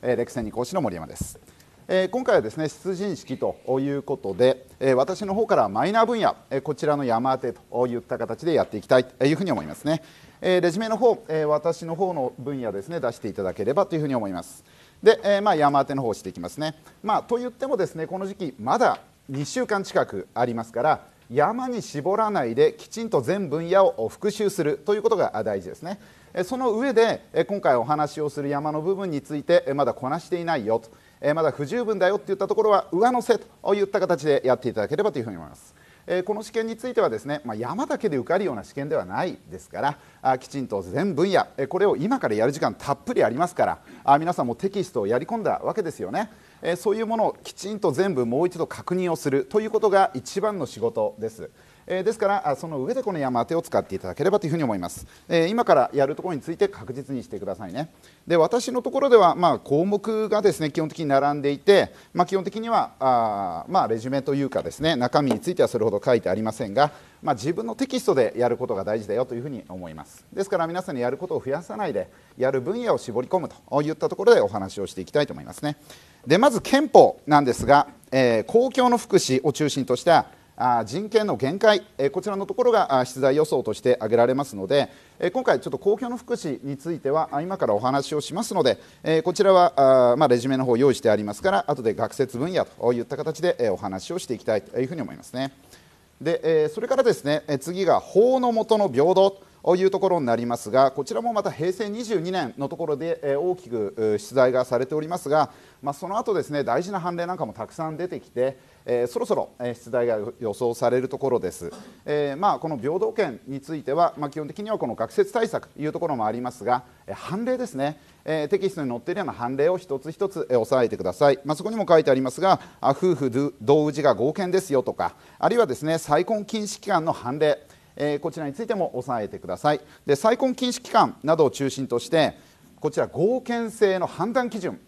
えー、歴戦に講師の森山ですえ今回はですね出陣式ということで、え私の方からマイナー分野、えこちらの山当てといった形でやっていきたいというふうに思いますね、えレジュメの方、え私の方の分野ですね出していただければというふうに思いますで、えまあ、山当ての方をしていきますね、まあ、と言ってもですねこの時期まだ2週間近くありますから山に絞らないできちんと全分野を復習するということが大事ですねその上で今回お話をする山の部分についてまだこなしていないよとまだ不十分だよといったところは上乗せといった形でやっていただければというふうに思いますえこの試験についてはですね、まあ、山だけで受かるような試験ではないですからあきちんと全分野、えこれを今からやる時間たっぷりありますからあ皆さんもテキストをやり込んだわけですよね、えそういうものをきちんと全部もう一度確認をするということが一番の仕事です。えですからその上でこの山当てを使っていただければというふに思います、え今からやるところについて確実にしてくださいねで私のところでは、ま項目がですね基本的に並んでいて、まあ、基本的にはあ、まあ、レジュメというかですね中身についてはそれほど書いてありませんが、まあ、自分のテキストでやることが大事だよというふうに思いますですから皆さんにやることを増やさないでやる分野を絞り込むといったところでお話をしていきたいと思いますねでまず憲法なんですが、えー、公共の福祉を中心としたあ人権の限界、えー、こちらのところが出題予想として挙げられますので、えー、今回、ちょっと公共の福祉については今からお話をしますので、えー、こちらはあ、まあ、レジュメの方用意してありますから後で学説分野といった形で、えお話をしていきたいというふうに思いますね。でえそれからですね、え次が法の下の平等いうところになりますがこちらもまた平成22年のところで大きく出題がされておりますが、まあ、その後ですね大事な判例なんかもたくさん出てきて、そろそろ出題が予想されるところです、まあ、この平等権については、まあ、基本的にはこの学説対策というところもありますが判例ですね、テキストに載っているような判例を一つ一つ押さえてください、まそこにも書いてありますが夫婦同氏が合憲ですよとかあるいはですね再婚禁止期間の判例えー、こちらについても押さえてくださいで再婚禁止期間などを中心としてこちら合憲性の判断基準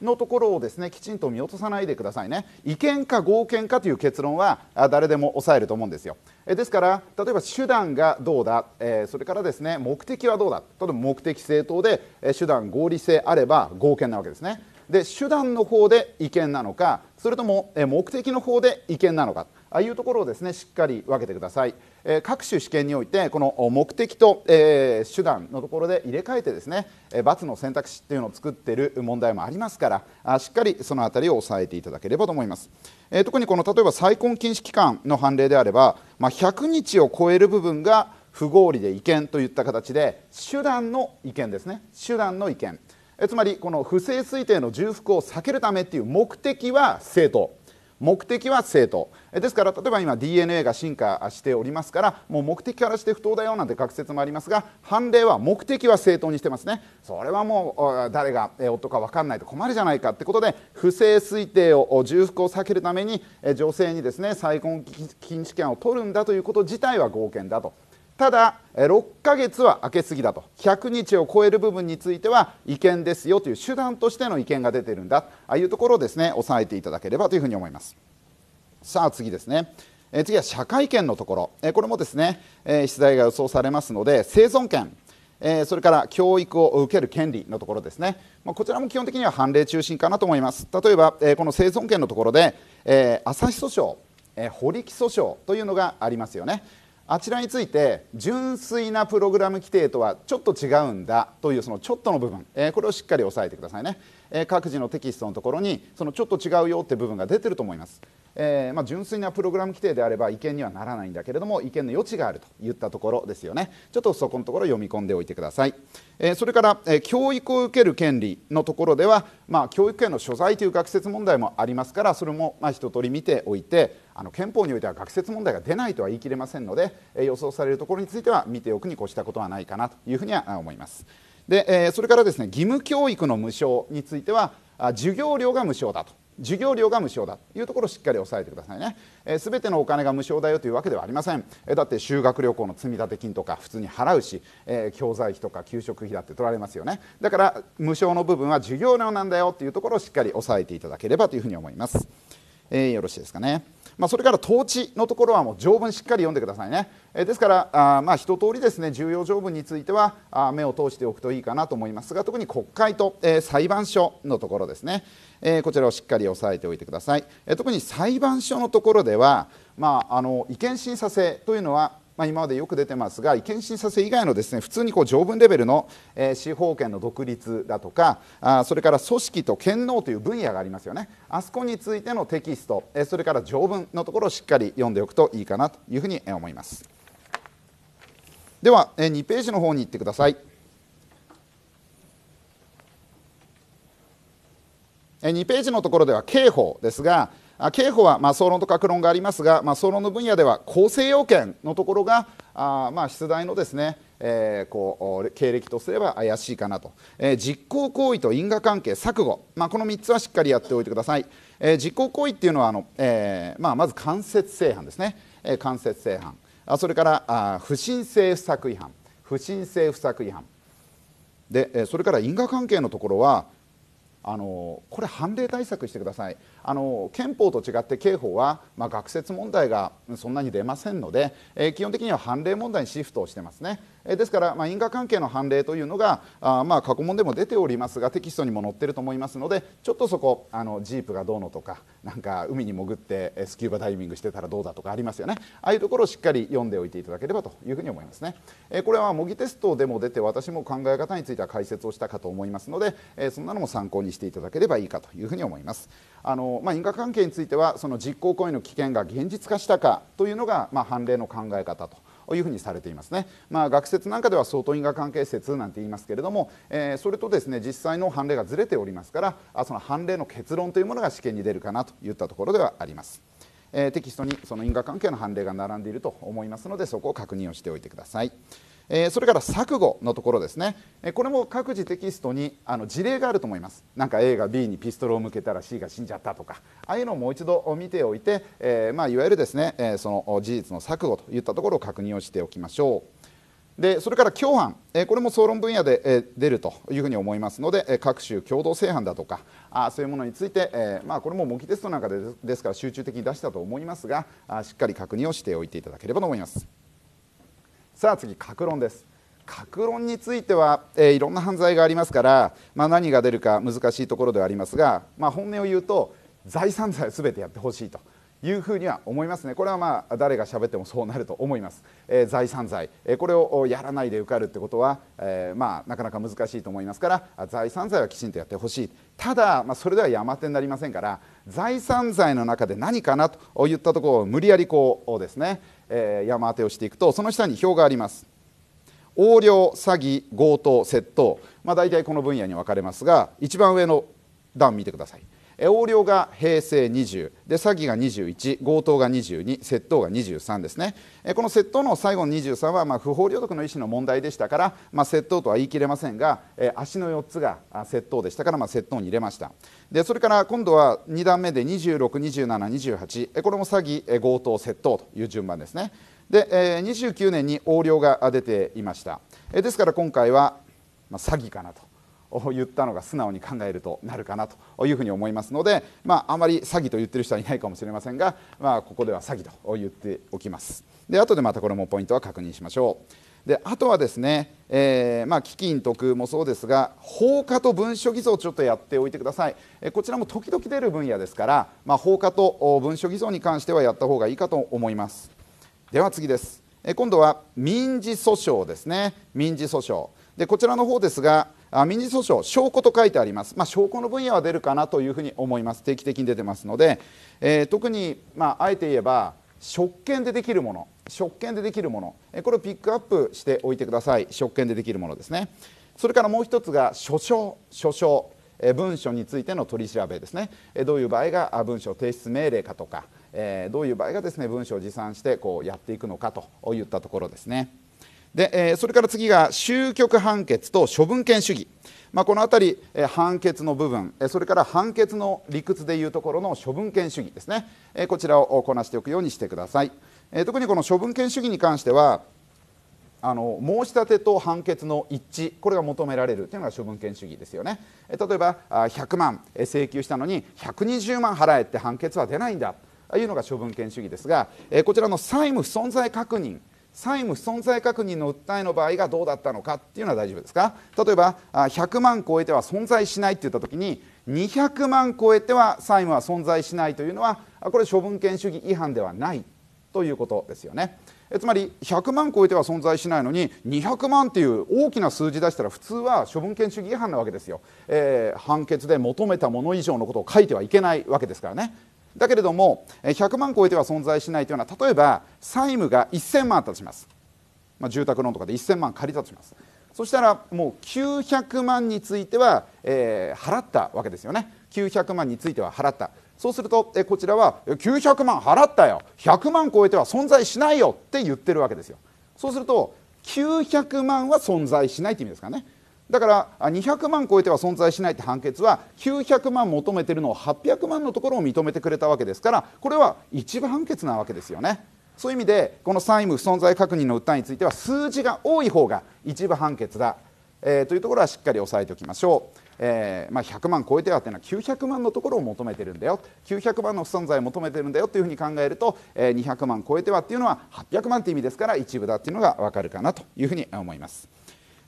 のところをですねきちんと見落とさないでくださいね違憲か合憲かという結論は誰でも抑えると思うんですよですから例えば手段がどうだ、えー、それからですね目的はどうだ例えば目的正当で手段合理性あれば合憲なわけですねで手段の方で違憲なのかそれとも目的の方で違憲なのかああいうところをですねしっかり分けてくださいえ各種試験においてこの目的と、え手段のところで入れ替えてですね、え罰の選択肢っていうのを作っている問題もありますからあしっかりその辺りを押さえていただければと思います、え特にこの例えば再婚禁止期間の判例であれば、ま100日を超える部分が不合理で違憲といった形で手段の違憲ですね手段の違憲えつまりこの不正推定の重複を避けるためっていう目的は正当目的は正当ですから例えば今 DNA が進化しておりますからもう目的からして不当だよなんて学説もありますが判例は目的は正当にしてますねそれはもう誰が夫か分かんないと困るじゃないかってことで不正推定を重複を避けるために女性にですね再婚禁止権を取るんだということ自体は合憲だと。ただ6ヶ月は空けすぎだと100日を超える部分については違憲ですよという手段としての違憲が出てるんだああいうところをですね押さえていただければというふうに思いますさあ次ですねえ次は社会権のところ、えこれもですね、え出題が予想されますので生存権えそれから教育を受ける権利のところですね、まこちらも基本的には判例中心かなと思います例えば、えこの生存権のところで、え朝日訴訟、え木訴訟というのがありますよねあちらについて純粋なプログラム規定とはちょっと違うんだというそのちょっとの部分、えー、これをしっかり押さえてくださいね。えー、各自のテキストのところにそのちょっと違うよって部分が出てると思います。えー、まあ、純粋なプログラム規定であれば違憲にはならないんだけれども違憲の余地があるといったところですよねちょっとそこのところ読み込んでおいてください、えー、それから、えー、教育を受ける権利のところでは、まあ、教育権の所在という学説問題もありますからそれも、まあ、一通り見ておいてあの憲法においては学説問題が出ないとは言い切れませんので、え予想されるところについては見ておくに越したことはないかなというふうには思います。で、えそれからですね義務教育の無償については授業料が無償だと授業料が無償だというところをしっかり押さえてくださいね、えー、全てのお金が無償だよというわけではありません、えー、だって修学旅行の積立金とか普通に払うし、えー、教材費とか給食費だって取られますよねだから無償の部分は授業料なんだよというところをしっかり押さえていただければというふうに思います、えよろしいですかねまあ、それから統治のところはもう条文しっかり読んでくださいね、えですからあまあ一通りですね重要条文についてはあ目を通しておくといいかなと思いますが特に国会と、えー、裁判所のところですね、えー、こちらをしっかり押さえておいてください、えー、特に裁判所のところでは、まあ、あの意見審査制というのはまあ、今までよく出てますが意見審査制以外のですね普通にこう条文レベルの、えー、司法権の独立だとかあそれから組織と権能という分野がありますよねあそこについてのテキスト、えー、それから条文のところをしっかり読んでおくといいかなというふうに思いますでは、えー、2ページの方に行ってください2ページのところでは刑法ですが刑法は、まあ、総論と格論がありますが、まあ、総論の分野では構成要件のところがあ、まあ、出題のですね、えー、こう経歴とすれば怪しいかなと、えー、実行行為と因果関係錯誤、まあ、この3つはしっかりやっておいてください、えー、実行行為っていうのはあの、えーまあ、まず間接性犯ですね、えー、間接正犯あそれからあ不審性不作違反不審性不作違反で、えー、それから因果関係のところはあのこれ判例対策してくださいあの憲法と違って刑法は、まあ、学説問題がそんなに出ませんので、えー、基本的には判例問題にシフトをしてますね。えですから、ま因果関係の判例というのがあ、ま過去問でも出ておりますがテキストにも載ってると思いますのでちょっとそこあのジープがどうのとかなんか海に潜ってスキューバダイビングしてたらどうだとかありますよねああいうところをしっかり読んでおいていただければというふうに思いますね、えこれは模擬テストでも出て私も考え方については解説をしたかと思いますので、えそんなのも参考にしていただければいいかというふうに思いますあの、まあ、因果関係についてはその実行行為の危険が現実化したかというのが、まあ、判例の考え方というふうにされていますね、まあ、学説なんかでは相当因果関係説なんて言いますけれども、えー、それとですね実際の判例がずれておりますからあその判例の結論というものが試験に出るかなといったところではあります、えー、テキストにその因果関係の判例が並んでいると思いますのでそこを確認をしておいてください。えそれから錯誤のところですね、えこれも各自テキストにあの事例があると思いますなんか A が B にピストルを向けたら C が死んじゃったとかああいうのをもう一度見ておいて、えー、まあ、いわゆるですね、えその事実の錯誤といったところを確認をしておきましょう。でそれから共犯、えこれも総論分野で、え出るというふうに思いますので、え各種共同正犯だとかあそういうものについて、えまあ、これも模擬テストなんかでですから集中的に出したと思いますがあしっかり確認をしておいていただければと思います。さあ次格論です格論については、えー、いろんな犯罪がありますから、まあ、何が出るか難しいところではありますが、まあ、本音を言うと財産罪すべてやってほしいというふうには思いますねこれはまあ誰が喋ってもそうなると思います、えー、財産罪、えー、これをやらないで受かるってことは、えー、まあなかなか難しいと思いますから財産罪はきちんとやってほしいただ、まあ、それでは山手になりませんから財産罪の中で何かなといったところを無理やりこうですね、えー、山当てをしていくとその下に表があります横領詐欺強盗窃盗、まあ、大体この分野に分かれますが一番上の段見てください横領が平成20で詐欺が21強盗が22窃盗が23ですねこの窃盗の最後の23は、まあ、不法領得の意思の問題でしたから、まあ、窃盗とは言い切れませんが足の4つが窃盗でしたから、まあ、窃盗に入れましたでそれから今度は2段目で262728これも詐欺強盗窃盗という順番ですねで29年に横領が出ていましたですから今回は詐欺かなと言ったのが素直に考えるとなるかなというふうに思いますので、まあ、あまり詐欺と言ってる人はいないかもしれませんが、まあ、ここでは詐欺と言っておきますで後でまたこれもポイントは確認しましょうであとはですね、えー、まあ、基金特もそうですが放火と文書偽造ちょっとやっておいてください、えこちらも時々出る分野ですから、まあ、放火と文書偽造に関してはやった方がいいかと思いますでは次です今度は民事訴訟ですね民事訴訟でこちらの方ですが民事訴訟証拠と書いてあります、まあ、証拠の分野は出るかなというふうに思います定期的に出てますので、えー、特に、まあ、あえて言えば職権でできるもの職権でできるもの、えこれをピックアップしておいてください職権でできるものですねそれからもう一つが書証書証、えー、文書についての取り調べですね、えー、どういう場合が文書提出命令かとか、えー、どういう場合がですね文書を持参してこうやっていくのかといったところですね。で、えそれから次が終局判決と処分権主義、まあ、この辺り、え判決の部分、えそれから判決の理屈でいうところの処分権主義ですね、えこちらをこなしておくようにしてください、え特にこの処分権主義に関してはあの申し立てと判決の一致これが求められるというのが処分権主義ですよね例えば100万請求したのに120万払えって判決は出ないんだというのが処分権主義ですがこちらの債務不存在確認債務不存在確認の訴えの場合がどうだったのかっていうのは大丈夫ですか例えば100万超えては存在しないって言った時に200万超えては債務は存在しないというのはこれ処分権主義違反ではないということですよねえつまり100万超えては存在しないのに200万っていう大きな数字出したら普通は処分権主義違反なわけですよ、えー、判決で求めたもの以上のことを書いてはいけないわけですからねだけれども100万超えては存在しないというのは例えば債務が1000万あったとします、まあ、住宅ローンとかで1000万借りたとしますそしたらもう900万については、えー、払ったわけですよね900万については払ったそうするとえこちらは900万払ったよ100万超えては存在しないよって言ってるわけですよそうすると900万は存在しないって意味ですかねだから200万超えては存在しないって判決は900万求めてるのを800万のところを認めてくれたわけですからこれは一部判決なわけですよね。そういう意味でこの債務不存在確認の訴えについては数字が多い方が一部判決だ、えー、というところはしっかり押さえておきましょう。えーまあ、100万超えてはというのは900万のところを求めてるんだよ900万の不存在を求めてるんだよというふうに考えると、えー、200万超えてはというのは800万という意味ですから一部だというのが分かるかなというふうに思います。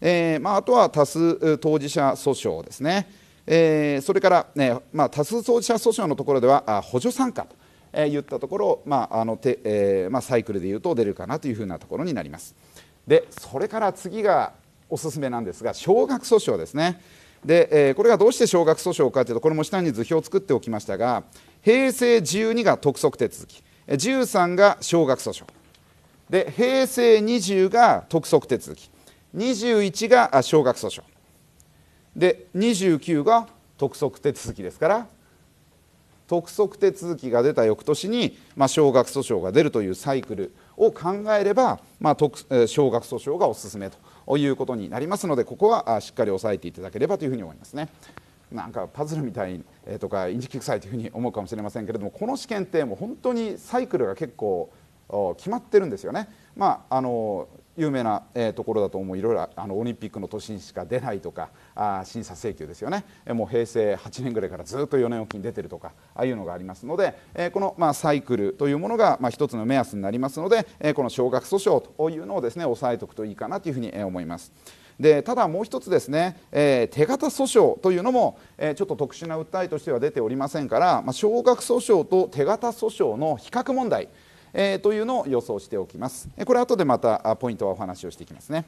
えーまあ、あとは多数当事者訴訟ですね、えー、それからね、まあ、多数当事者訴訟のところでは補助参加と、えー、言ったところまああのてえーまあ、サイクルでいうと出るかなというふうなところになります。でそれから次がおすすめなんですが少額訴訟ですね。で、えー、これがどうして少額訴訟かというとこれも下に図表を作っておきましたが平成12が督促手続き13が少額訴訟で平成20が督促手続き21が少額訴訟で29が督促手続きですから督促手続きが出た翌年に、まあ、少額訴訟が出るというサイクルを考えれば、まあ、少額訴訟がおすすめということになりますのでここはしっかり押さえていただければというふうに思いますね。なんかパズルみたいとかインチキ臭いというふうに思うかもしれませんけれどもこの試験ってもう本当にサイクルが結構決まってるんですよね。まあ、あの有名な、えー、ところだと思ういろいろあのオリンピックの年にしか出ないとかあ審査請求ですよね、えもう平成8年ぐらいからずっと4年おきに出てるとかああいうのがありますので、えこの、まあ、サイクルというものが、まあ、一つの目安になりますので、えこの少額訴訟というのをですね抑えておくといいかなというふうに思います。でただもう一つですね、えー、手形訴訟というのも、えー、ちょっと特殊な訴えとしては出ておりませんから、まあ、少額訴訟と手形訴訟の比較問題えー、というのを予想しておきます。これ後でまたポイントはお話をしていきますね。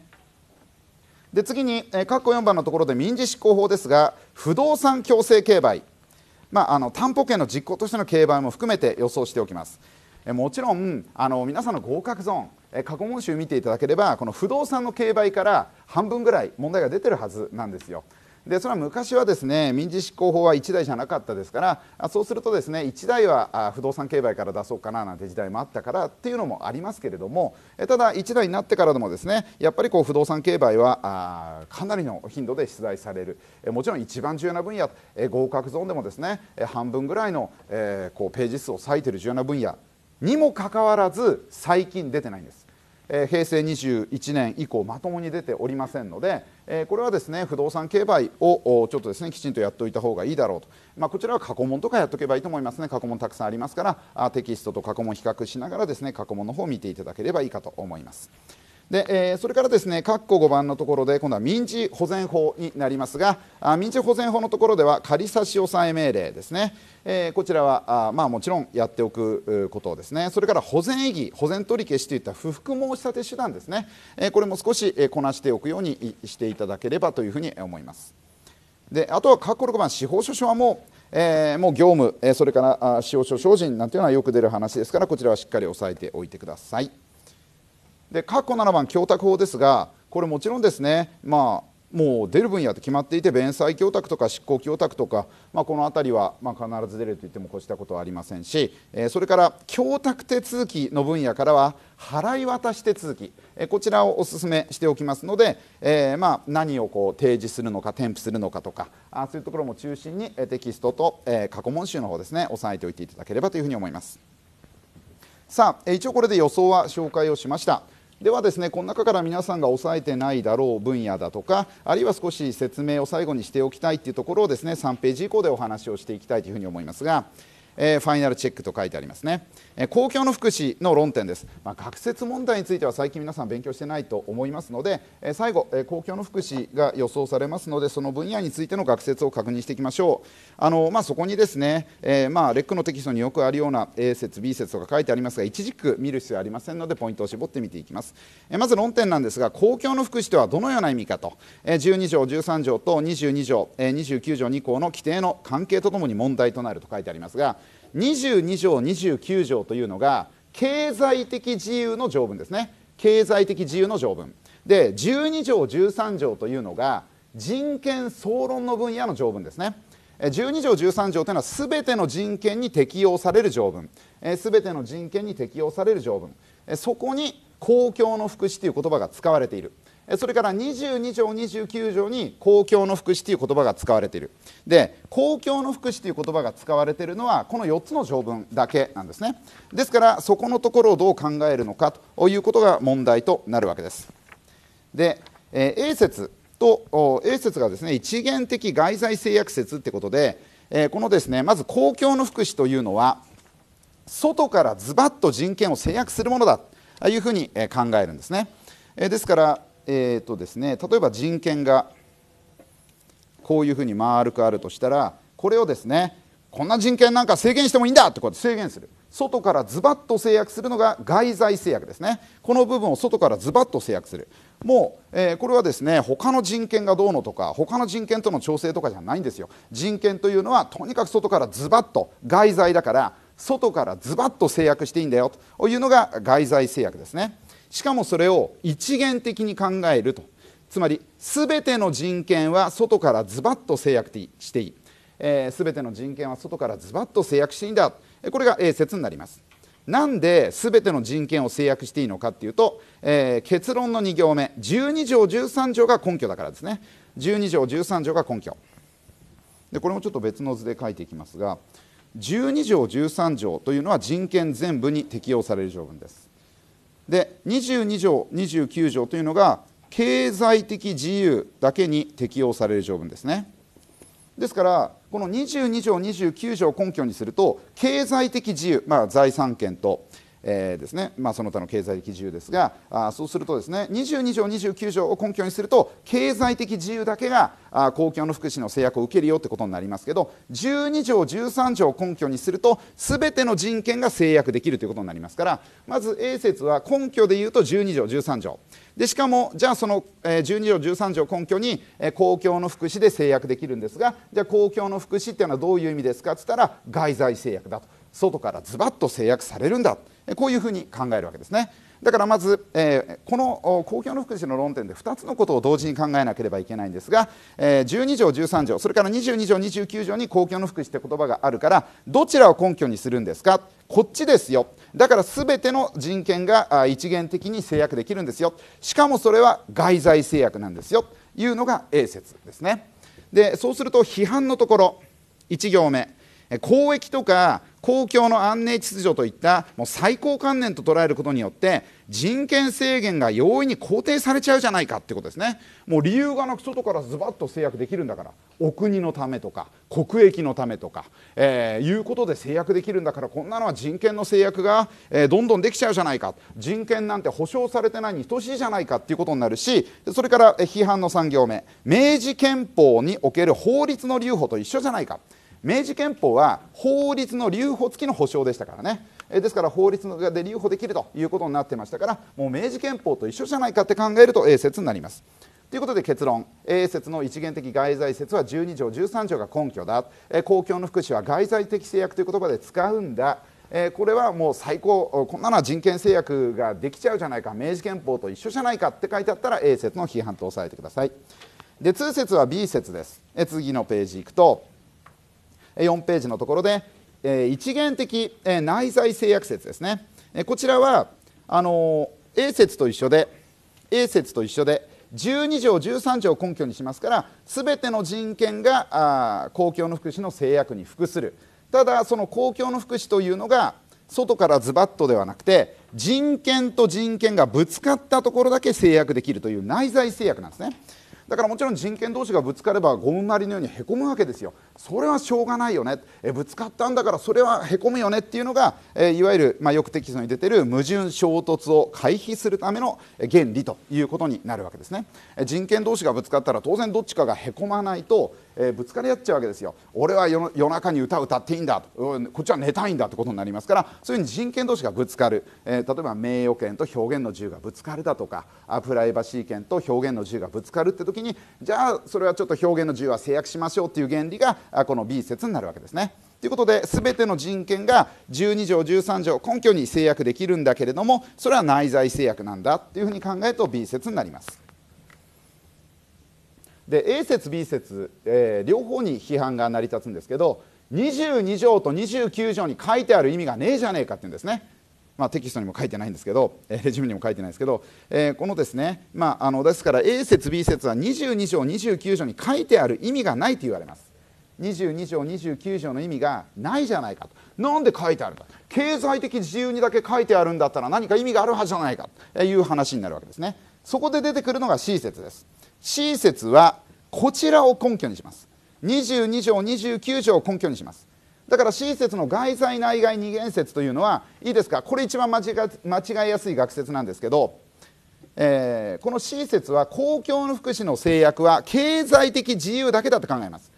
で次に、え括弧4番のところで民事執行法ですが不動産強制競売、まあ、あの担保権の実行としての競売も含めて予想しておきます。えもちろんあの皆さんの合格ゾーン過去問集見ていただければこの不動産の競売から半分ぐらい問題が出てるはずなんですよでそれは昔はですね民事執行法は1台じゃなかったですからそうするとですね1台は不動産競売から出そうかななんて時代もあったからっていうのもありますけれどもただ1台になってからでもですねやっぱりこう不動産競売はかなりの頻度で出題されるもちろん一番重要な分野合格ゾーンでもですね半分ぐらいの、えこうページ数を割いてる重要な分野にもかかわらず最近出てないんです。え平成21年以降まともに出ておりませんのでえこれはですね不動産競売をちょっとですねきちんとやっておいた方がいいだろうと、まあ、こちらは過去問とかやっておけばいいと思いますね過去問たくさんありますからあテキストと過去問比較しながらですね過去問の方を見ていただければいいかと思います。で、えー、それからですね、括弧5番のところで、今度は民事保全法になりますが、あ民事保全法のところでは、仮差し押さえ命令ですね、えー、こちらはあ、まあ、もちろんやっておくことですね、それから保全意義、保全取り消しといった不服申し立て手段ですね、えー、これも少しこなしておくようにしていただければというふうに思います。であとは括弧6番、司法書士はもう、えー、もう業務、えそれから司法書書人なんていうのはよく出る話ですから、こちらはしっかり押さえておいてください。で括弧7番供託法ですがこれもちろんですねまあもう出る分野って決まっていて弁済供託とか執行供託とか、まあ、この辺りはま必ず出ると言っても越したことはありませんし、えそれから供託手続きの分野からは払い渡し手続き、えこちらをお勧めしておきますので、えま何をこう提示するのか添付するのかとかあそういうところも中心にテキストと、え過去問集の方ですね押さえておいていただければというふうに思いますさあ、え一応これで予想は紹介をしました。ではですねこの中から皆さんが押さえてないだろう分野だとかあるいは少し説明を最後にしておきたいというところをですね3ページ以降でお話をしていきたいというふうに思いますが。えー、ファイナルチェックと書いてありますね、えー、公共の福祉の論点です、まあ、学説問題については最近皆さん勉強してないと思いますので、えー、最後、え公共の福祉が予想されますのでその分野についての学説を確認していきましょうあの、まあ、そこにですね、えまあ、レックのテキストによくあるような A 説 B 説とか書いてありますが一軸見る必要ありませんのでポイントを絞って見ていきます、えまず論点なんですが公共の福祉とはどのような意味かと、え12条13条と22条、え29条2項の規定の関係とともに問題となると書いてありますが22条29条というのが経済的自由の条文ですね経済的自由の条文で12条13条というのが人権総論の分野の条文ですね12条13条というのは全ての人権に適用される条文全ての人権に適用される条文そこに公共の福祉という言葉が使われているそれから22条29条に公共の福祉という言葉が使われているで公共の福祉という言葉が使われているのはこの4つの条文だけなんですねですからそこのところをどう考えるのかということが問題となるわけですで、え A 説と A 説がですね一元的外在制約説ってことで、えこのですねまず公共の福祉というのは外からズバッと人権を制約するものだというふうに考えるんですねですからえーとですね、例えば人権がこういうふうに丸くあるとしたらこれをですねこんな人権なんか制限してもいいんだってこうやって制限する外からズバッと制約するのが外在制約ですねこの部分を外からズバッと制約するもう、えー、これはですね他の人権がどうのとか他の人権との調整とかじゃないんですよ人権というのはとにかく外からズバッと外在だから外からズバッと制約していいんだよというのが外在制約ですねしかもそれを一元的に考えるとつまり全ての人権は外からズバッと制約していい、えー、全ての人権は外からズバッと制約していいんだこれが、え説になりますなんで全ての人権を制約していいのかっていうと、えー、結論の2行目12条13条が根拠だからですね12条13条が根拠でこれもちょっと別の図で書いていきますが12条13条というのは人権全部に適用される条文ですで22条29条というのが経済的自由だけに適用される条文ですねですからこの22条29条を根拠にすると経済的自由、まあ、財産権とえー、ですね、まあ、その他の経済的自由ですがあそうするとですね22条29条を根拠にすると経済的自由だけがあ公共の福祉の制約を受けるよってことになりますけど12条13条を根拠にすると全ての人権が制約できるということになりますからまず A 説は根拠で言うと12条13条でしかもじゃあその12条13条を根拠に公共の福祉で制約できるんですがじゃあ公共の福祉っていうのはどういう意味ですかって言ったら外在制約だと外からズバッと制約されるんだこういうふうに考えるわけですね。だからまず、えー、この公共の福祉の論点で2つのことを同時に考えなければいけないんですが、えー、12条、13条、それから22条、29条に公共の福祉って言葉があるから、どちらを根拠にするんですか、こっちですよ、だからすべての人権が一元的に制約できるんですよ、しかもそれは外在制約なんですよ、というのが A 説ですね。でそうすると、批判のところ、1行目。公益とか公共の安寧秩序といったもう最高観念と捉えることによって人権制限が容易に肯定されちゃうじゃないかってことですねもう理由がなく外からズバッと制約できるんだからお国のためとか国益のためとか、えー、いうことで制約できるんだからこんなのは人権の制約が、えー、どんどんできちゃうじゃないか人権なんて保障されてないに等しいじゃないかっていうことになるしそれから批判の3行目明治憲法における法律の留保と一緒じゃないか明治憲法は法律の留保付きの保障でしたからねですから法律で留保できるということになってましたからもう明治憲法と一緒じゃないかって考えると A 説になりますということで結論 A 説の一元的外在説は12条13条が根拠だ公共の福祉は外在的制約という言葉で使うんだえこれはもう最高こんなのは人権制約ができちゃうじゃないか明治憲法と一緒じゃないかって書いてあったら A 説の批判と押さえてくださいで通説は B 説ですえ次のページいくと4ページのところで、えー、一元的、えー、内在制約説ですね、えー、こちらはあのー、A 説と一緒で A 説と一緒で12条13条を根拠にしますから全ての人権があ公共の福祉の制約に服するただその公共の福祉というのが外からズバッとではなくて人権と人権がぶつかったところだけ制約できるという内在制約なんですね。だからもちろん人権同士がぶつかればゴムまりのようにへこむわけですよそれはしょうがないよねえぶつかったんだからそれはへこむよねっていうのが、えいわゆる、まあ、よくテキストに出てる矛盾衝突を回避するための原理ということになるわけですね人権同士がぶつかったら当然どっちかがへこまないとえー、ぶつかり合っちゃうわけですよ俺は夜中に歌を歌っていいんだと、うん、こっちは寝たいんだってことになりますからそういうふうに人権同士がぶつかる、えー、例えば名誉権と表現の自由がぶつかるだとかプライバシー権と表現の自由がぶつかるって時にじゃあそれはちょっと表現の自由は制約しましょうっていう原理がこの B 説になるわけですね。ということで全ての人権が12条13条根拠に制約できるんだけれどもそれは内在制約なんだっていうふうに考えると B 説になります。で A 説 B 説、えー、両方に批判が成り立つんですけど22条と29条に書いてある意味がねえじゃねえかっていうんですね、まあ、テキストにも書いてないんですけど、えー、レジュメにも書いてないんですけど、えー、このですね、まあ、あのですから A 説 B 説は22条29条に書いてある意味がないと言われます22条29条の意味がないじゃないかと何で書いてあるんだ経済的自由にだけ書いてあるんだったら何か意味があるはずじゃないかという話になるわけですねそこで出てくるのが C 説です C 説はこちらを根拠にします22条29条を根拠にしますだから C 説の外在内外二元説というのはいいですかこれ一番間違いやすい学説なんですけど、えー、この C 説は公共の福祉の制約は経済的自由だけだと考えます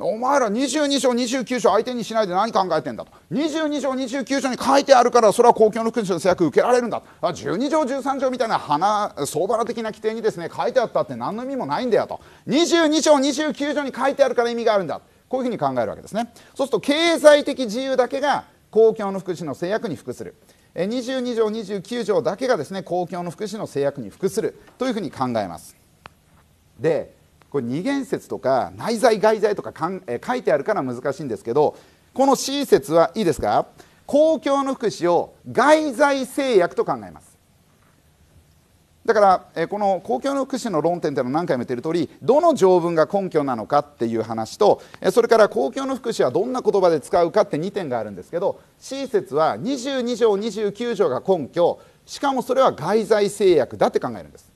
お前ら22章29章相手にしないで何考えてんだと22章29章に書いてあるからそれは公共の福祉の制約受けられるんだあ12条13条みたいな花相場的な規定にですね書いてあったって何の意味もないんだよと22章29条に書いてあるから意味があるんだこういうふうに考えるわけですねそうすると経済的自由だけが公共の福祉の制約に服する22条29条だけがですね公共の福祉の制約に服するというふうに考えますでこれ二元説とか内在外在とかかん、え書いてあるから難しいんですけどこの C 説はいいですか公共の福祉を外在制約と考えますだから、えこの公共の福祉の論点というのは何回も言っている通りどの条文が根拠なのかっていう話と、えそれから公共の福祉はどんな言葉で使うかって2点があるんですけど C 説は22条29条が根拠しかもそれは外在制約だって考えるんです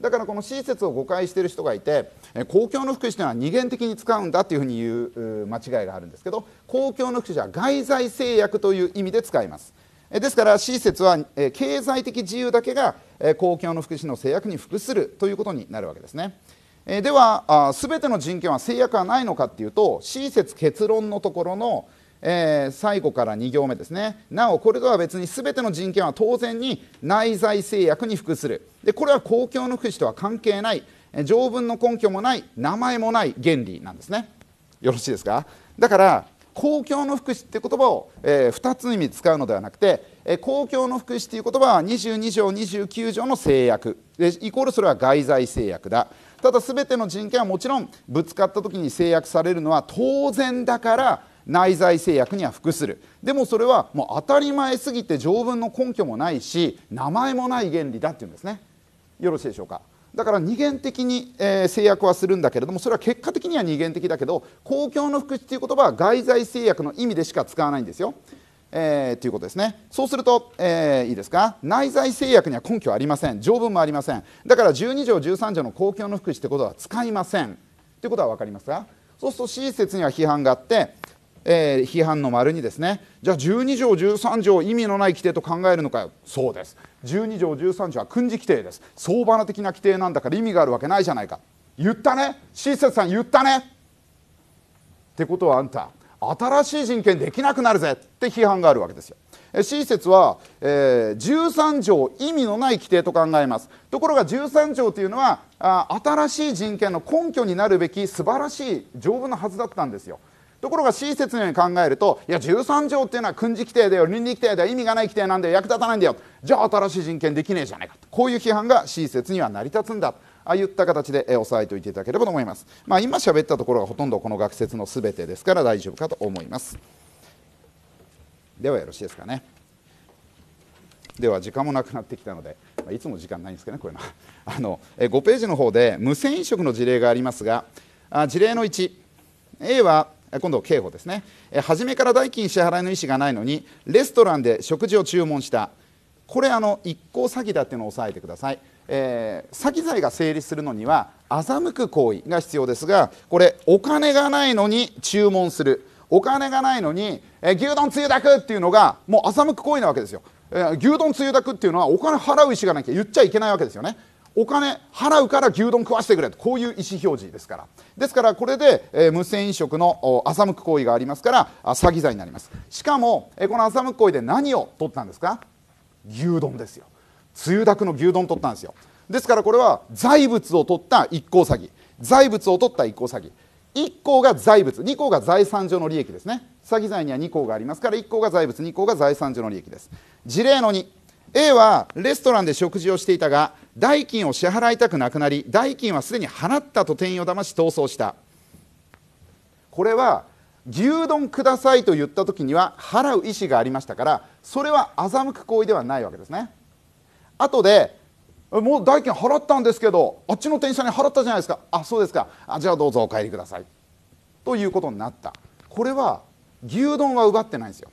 だからこの C 説を誤解している人がいて公共の福祉というのは二元的に使うんだというふうに言う間違いがあるんですけど公共の福祉は外在制約という意味で使いますですから C 説は経済的自由だけが公共の福祉の制約に服するということになるわけですねではすべての人権は制約はないのかっていうと C 説結論のところのえー、最後から2行目ですねなおこれとは別にすべての人権は当然に内在制約に服するでこれは公共の福祉とは関係ない条文の根拠もない名前もない原理なんですねよろしいですかだから公共の福祉っていう言葉を、えー、2つの意味で使うのではなくて、えー、公共の福祉っていう言葉は22条29条の制約イコールそれは外在制約だただ全ての人権はもちろんぶつかった時に制約されるのは当然だから内在制約には服するでもそれはもう当たり前すぎて条文の根拠もないし名前もない原理だっていうんですねよろしいでしょうかだから二元的に、えー、制約はするんだけれどもそれは結果的には二元的だけど公共の福祉という言葉は外在制約の意味でしか使わないんですよ。えー、ということですねそうすると、えー、いいですか内在制約には根拠ありません条文もありませんだから12条13条の公共の福祉ってことは使いませんということは分かりますかそうすると施設には批判があってえー、批判の丸にですねじゃあ12条13条意味のない規定と考えるのかよそうです12条13条は訓示規定です相場の的な規定なんだから意味があるわけないじゃないか言ったね親切さん言ったねってことはあんた新しい人権できなくなるぜって批判があるわけですよ C 説は、えー、13条意味のない規定と考えますところが13条というのはあ新しい人権の根拠になるべき素晴らしい条文のはずだったんですよところが親切のように考えるといや13条っていうのは訓示規定だよ倫理規定だよ意味がない規定なんだよ役立たないんだよじゃあ新しい人権できねえじゃないかこういう批判が親切には成り立つんだああいった形で押さえておいていただければと思います、まあ、今喋ったところがほとんどこの学説のすべてですから大丈夫かと思いますではよろしいですかねでは時間もなくなってきたので、まあ、いつも時間ないんですけどねこういうの あの5ページの方で無線飲食の事例がありますがあ事例の1 A は今度刑法ですね初めから代金支払いの意思がないのにレストランで食事を注文したこれあの一行詐欺だっていうのを押さえてください、えー、詐欺罪が成立するのには欺く行為が必要ですがこれお金がないのに注文するお金がないのに、えー、牛丼つゆだくっていうのがもう欺く行為なわけですよ、えー、牛丼つゆだくっていうのはお金払う意思がなきゃ言っちゃいけないわけですよねお金払うから牛丼食わしてくれとこういう意思表示ですからですからこれで、えー、無銭飲食の欺く行為がありますから詐欺罪になりますしかも、えー、この欺く行為で何を取ったんですか牛丼ですよ梅雨だくの牛丼取ったんですよですからこれは財物を取った一向詐欺財物を取った一向詐欺1項が財物2項が財産上の利益ですね詐欺罪には2項がありますから1項が財物2項が財産上の利益です事例の2 A はレストランで食事をしていたが代金を支払いたくなくなり代金はすでに払ったと店員を騙し逃走したこれは牛丼くださいと言った時には払う意思がありましたからそれは欺く行為ではないわけですね後でもう代金払ったんですけどあっちの店員さんに払ったじゃないですかあそうですかあじゃあどうぞお帰りくださいということになったこれは牛丼は奪ってないんですよ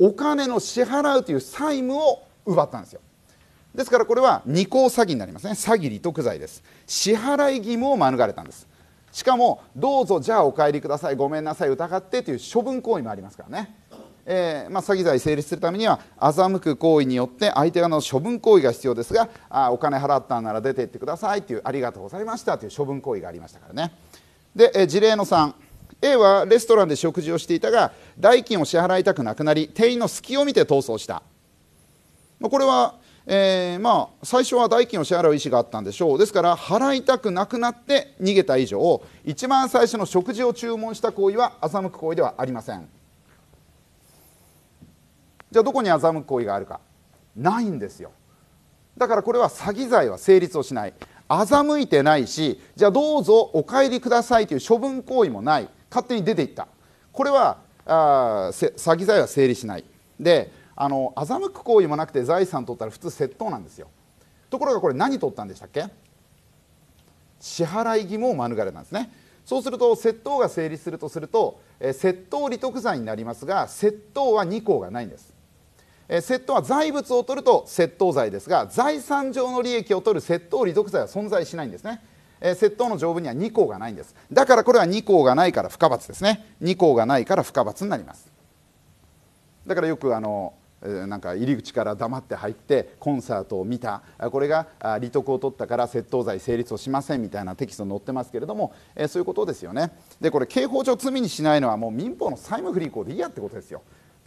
お金の支払うという債務を奪ったんですよですからこれは二項詐欺になりますね詐欺利得罪です支払い義務を免れたんですしかもどうぞじゃあお帰りくださいごめんなさい疑ってという処分行為もありますからね、えー、まあ、詐欺罪成立するためには欺く行為によって相手側の処分行為が必要ですがあお金払ったなら出て行ってくださいというありがとうございましたという処分行為がありましたからねで、えー、事例の3 A はレストランで食事をしていたが代金を支払いたくなくなり店員の隙を見て逃走したこれはえー、まあ最初は代金を支払う意思があったんでしょうですから払いたくなくなって逃げた以上一番最初の食事を注文した行為は欺く行為ではありませんじゃあどこに欺く行為があるかないんですよだからこれは詐欺罪は成立をしない欺いてないしじゃあどうぞお帰りくださいという処分行為もない勝手に出ていったこれはあ詐欺罪は成立しないであの欺く行為もなくて財産取ったら普通窃盗なんですよところがこれ何取ったんでしたっけ支払い義務を免れなんですねそうすると窃盗が成立するとすると、え窃盗利得罪になりますが窃盗は2項がないんです、え窃盗は財物を取ると窃盗罪ですが財産上の利益を取る窃盗利得罪は存在しないんですね、え窃盗の条文には2項がないんですだからこれは2項がないから不可罰ですね2項がないから不可罰になりますだからよくあのなんか入り口から黙って入ってコンサートを見たこれが利得を取ったから窃盗罪成立をしませんみたいなテキスト載ってますけれども、えそういうことですよねでこれ刑法上罪にしないのはもう民法の債務不履行でいいやってことですよ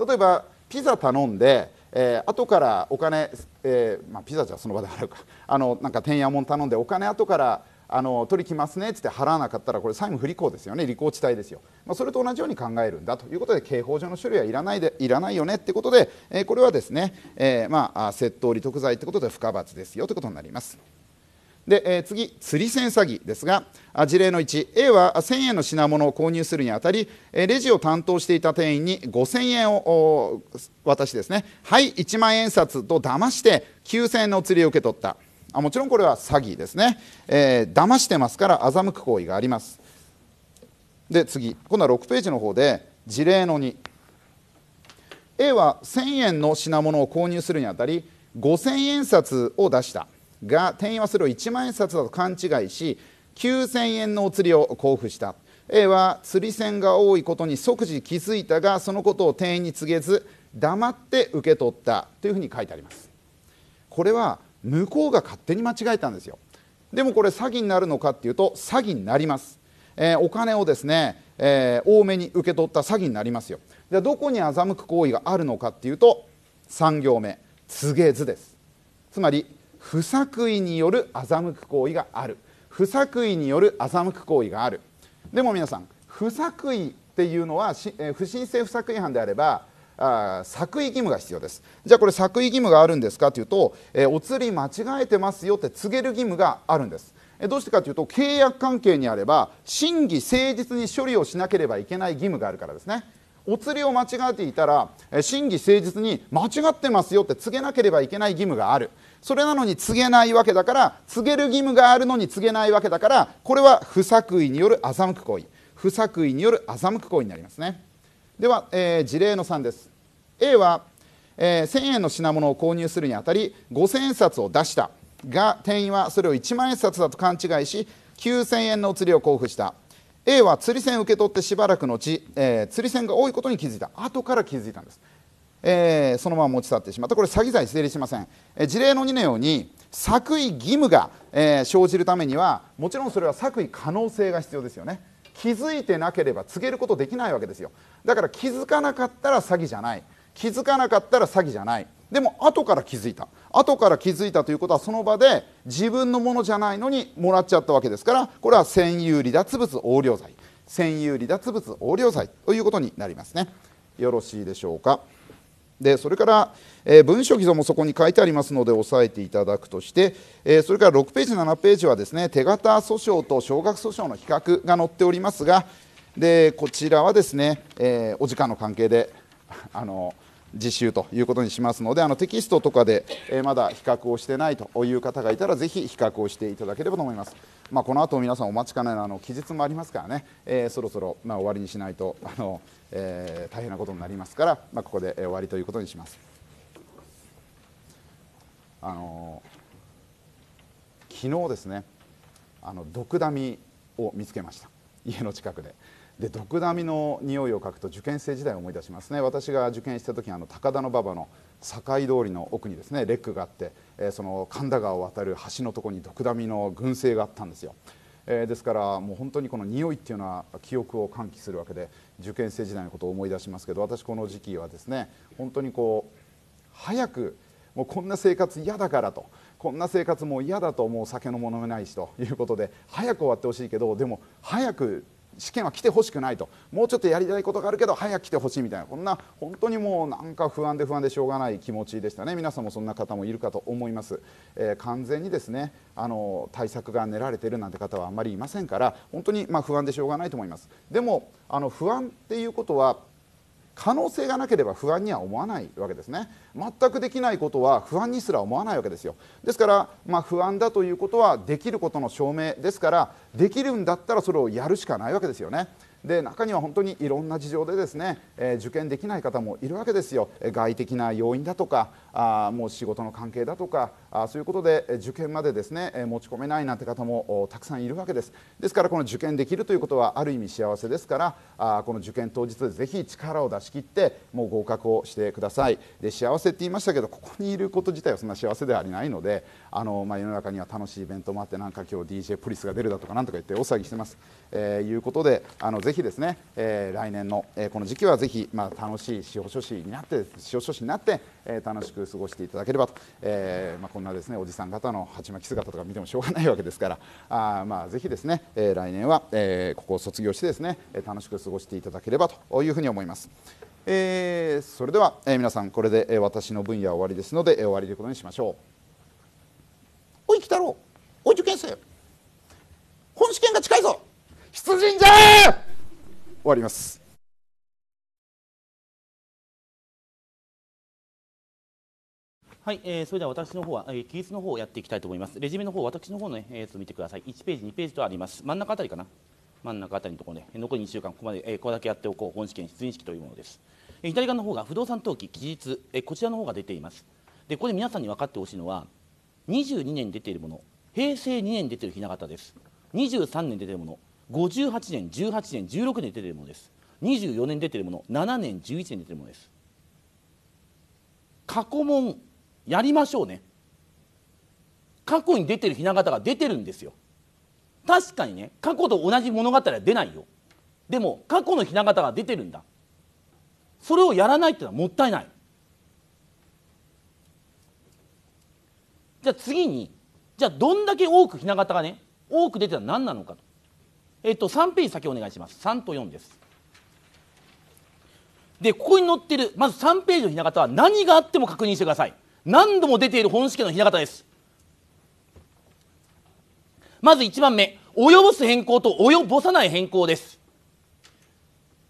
例えばピザ頼んで、えー、後からお金、えー、まあ、ピザじゃその場で払うかあのなんかてんやもん頼んでお金後からあの取りきますねって払わなかったらこれ債務不履行ですよね履行地帯ですよ、まあ、それと同じように考えるんだということで刑法上の処理はいらないでいらないよねってことで、えー、これはですね、えー、まあ、窃盗利得罪ということで不可罰ですよということになります。で、えー、次、釣り銭詐欺ですが、事例の1、A は1000円の品物を購入するにあたり、レジを担当していた店員に5000円を渡しですね、はい、1万円札と騙して9000円のお釣りを受け取った。あもちろんこれは詐欺ですね、えー、騙してますから欺く行為がありますで次今度は6ページの方で事例の2 A は1000円の品物を購入するにあたり5000円札を出したが店員はそれを1万円札だと勘違いし9000円のお釣りを交付した A は釣り銭が多いことに即時気づいたがそのことを店員に告げず黙って受け取ったというふうに書いてありますこれは向こうが勝手に間違えたんですよでもこれ詐欺になるのかっていうと詐欺になります、えー、お金をですね、えー、多めに受け取った詐欺になりますよじゃどこに欺く行為があるのかっていうと3行目告げずですつまり不作為による欺く行為がある不作為による欺く行為があるでも皆さん不作為っていうのは不申請不作違反であればあ作為義務が必要ですじゃあこれ作為義務があるんですかというと、えー、お釣り間違えてますよって告げる義務があるんです、えー、どうしてかというと契約関係にあれば真偽誠実に処理をしなければいけない義務があるからですねお釣りを間違えていたら、えー、真偽誠実に間違ってますよって告げなければいけない義務があるそれなのに告げないわけだから告げる義務があるのに告げないわけだからこれは不作為による欺く行為不作為による欺く行為になりますね。では、えー、事例の3です A は、えー、1000円の品物を購入するにあたり5000円札を出したが店員はそれを1万円札だと勘違いし9000円のお釣りを交付した A は釣り銭を受け取ってしばらくのち、えー、釣り銭が多いことに気づいた後から気づいたんです、えー、そのまま持ち去ってしまったこれ詐欺罪成立しません、えー、事例の2のように作為義務が、え生じるためにはもちろんそれは作為可能性が必要ですよね気づいてなければ告げることできないわけですよだから気づかなかったら詐欺じゃない気づかなかったら詐欺じゃないでも後から気づいた後から気づいたということはその場で自分のものじゃないのにもらっちゃったわけですからこれは占有離脱物横領罪占有離脱物横領罪ということになりますねよろしいでしょうかでそれから、えー、文書偽造もそこに書いてありますので押さえていただくとして、えー、それから6ページ、7ページはですね手形訴訟と少額訴訟の比較が載っておりますがでこちらはですね、えー、お時間の関係であの実習ということにしますのであのテキストとかで、えまだ比較をしてないという方がいたらぜひ比較をしていただければと思います。まあ、この後皆さんお待ちかねのあの期日もありますからね、えー、そろそろ、まあ、終わりにしないとあの、えー、大変なことになりますから、まあ、ここで終わりということにします。あの昨日ですねあのドクダミを見つけました家の近くで。で毒ダミの匂いを嗅くと受験生時代を思い出しますね私が受験した時あの高田馬場の境通りの奥にですねレックがあって、えー、その神田川を渡る橋のとこに毒ダミの群生があったんですよ、えー、ですからもう本当にこの匂いっていうのは記憶を喚起するわけで受験生時代のことを思い出しますけど私この時期はですね本当にこう早くもうこんな生活嫌だからとこんな生活も嫌だともう酒のものがないしということで早く終わってほしいけどでも早く試験は来てほしくないともうちょっとやりたいことがあるけど早く来てほしいみたいなこんな本当にもうなんか不安で不安でしょうがない気持ちでしたね皆さんもそんな方もいるかと思います、えー、完全にですねあの対策が練られているなんて方はあまりいませんから本当にま不安でしょうがないと思いますでもあの不安っていうことは可能性がなければ不安には思わないわけですね全くできないことは不安にすら思わないわけですよですから、まあ、不安だということはできることの証明ですからできるんだったらそれをやるしかないわけですよねで中には本当にいろんな事情でですね、えー、受験できない方もいるわけですよ外的な要因だとかあもう仕事の関係だとかあそういうことで受験までですね持ち込めないなんて方もたくさんいるわけですですからこの受験できるということはある意味幸せですからあこの受験当日ぜひ力を出し切ってもう合格をしてくださいで幸せって言いましたけどここにいること自体はそんな幸せではありないのであの、まあ、世の中には楽しいイベントもあってなんか今日 DJ ポリスが出るだとかなんとか言って大騒ぎしてます、えー、いうことであのぜひですね、えー、来年の、えー、この時期はぜひ、まあ、楽しい司法書士になって司法書士になってえー、楽しく過ごしていただければと、えー、まあ、こんなですねおじさん方の鉢巻き姿とか見てもしょうがないわけですからあ、まあ、ぜひですね、え来年は、えここを卒業してですね楽しく過ごしていただければというふうに思います。えそれでは、え皆さんこれで、え私の分野は終わりですので、え終わりということにしましょう。おい、鬼太郎、おい、受験生、本試験が近いぞ、出陣じゃ終わります。はい、えー、それでは私の方は、えー、記述の方をやっていきたいと思います。レジュメの方、私の方のね、えー、と見てください。1ページ、2ページとあります。真ん中あたりかな。真ん中あたりのところで、残り2週間、ここまで、えー、ここだけやっておこう、本試験、出演式というものです。えー、左側の方が不動産登記、記述、えー、こちらの方が出ています。で、これ皆さんに分かってほしいのは、22年出ているもの、平成2年出ている雛形です。23年出ているもの、58年、18年、16年出ているものです。24年出ているもの、7年、11年出ているものです。過去問やりましょうね過去に出てる雛形が出てるんですよ確かにね過去と同じ物語は出ないよでも過去の雛形が出てるんだそれをやらないっていうのはもったいないじゃあ次にじゃあどんだけ多く雛形がね多く出てたら何なのかとえっと3ページ先お願いします3と4ですでここに載ってるまず3ページの雛形は何があっても確認してください何度も出ている本式の雛形ですまず1番目及ぼす変更と及ぼさない変更です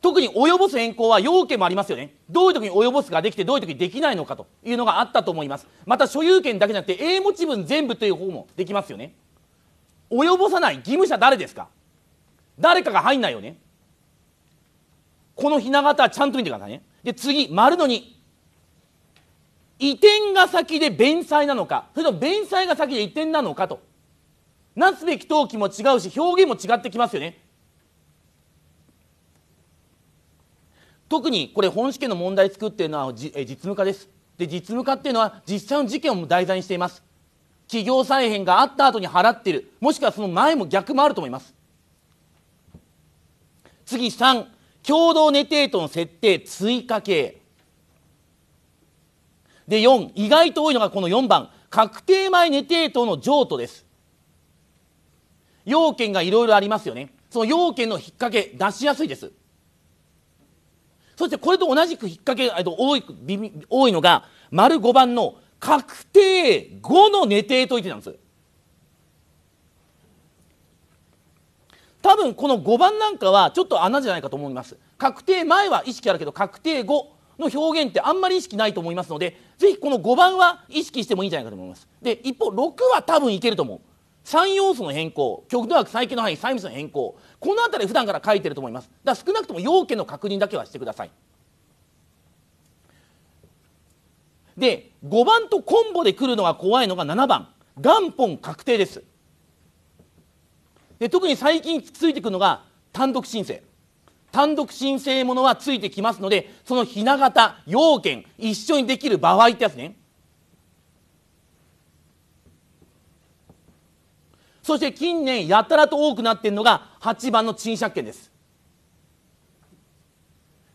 特に及ぼす変更は要件もありますよねどういう時に及ぼすができてどういう時にできないのかというのがあったと思いますまた所有権だけじゃなくて英文字分全部という方もできますよね及ぼさない義務者誰ですか誰かが入んないよねこのひな形はちゃんと見てくださいねで次丸の2移転が先で弁済なのかそれとも弁済が先で移転なのかとなすべき登記も違うし表現も違ってきますよね特にこれ本試験の問題作っているのは実務家ですで実務家っていうのは実際の事件を題材にしています企業再編があった後に払っているもしくはその前も逆もあると思います次3共同ネテートの設定追加形で4意外と多いのがこの4番確定前寝てえとの譲渡です要件がいろいろありますよねその要件の引っ掛け出しやすいですそしてこれと同じく引っ掛け多い多いのが丸5番の確定後のてえと言ってなんです多分この5番なんかはちょっと穴じゃないかと思います確定前は意識あるけど確定後の表現ってあんまり意識ないと思いますのでぜひこの5番は意識してもいいんじゃないかと思いますで一方6は多分いけると思う3要素の変更極度枠再建の範囲債務者の変更この辺り普段から書いてると思いますだから少なくとも要件の確認だけはしてくださいで5番とコンボで来るのが怖いのが7番元本確定ですで特に最近ついてくるのが単独申請単独申請ものはついてきますのでそのひな形要件一緒にできる場合ってやつねそして近年やたらと多くなっているのが8番の賃借権です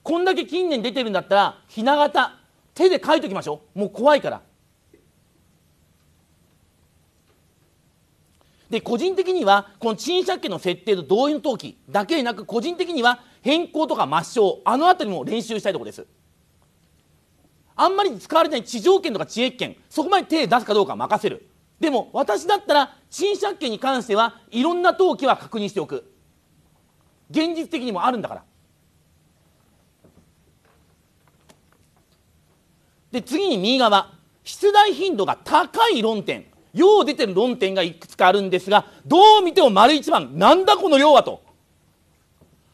こんだけ近年出てるんだったらひな形手で書いときましょうもう怖いからで個人的にはこの賃借権の設定と同意の登記だけでなく個人的には変更とか抹消あの辺りも練習したいところですあんまり使われない地上権とか地役権そこまで手を出すかどうか任せるでも私だったら賃借権に関してはいろんな登記は確認しておく現実的にもあるんだからで次に右側出題頻度が高い論点よう出てる論点がいくつかあるんですがどう見ても丸一番なんだこの量はと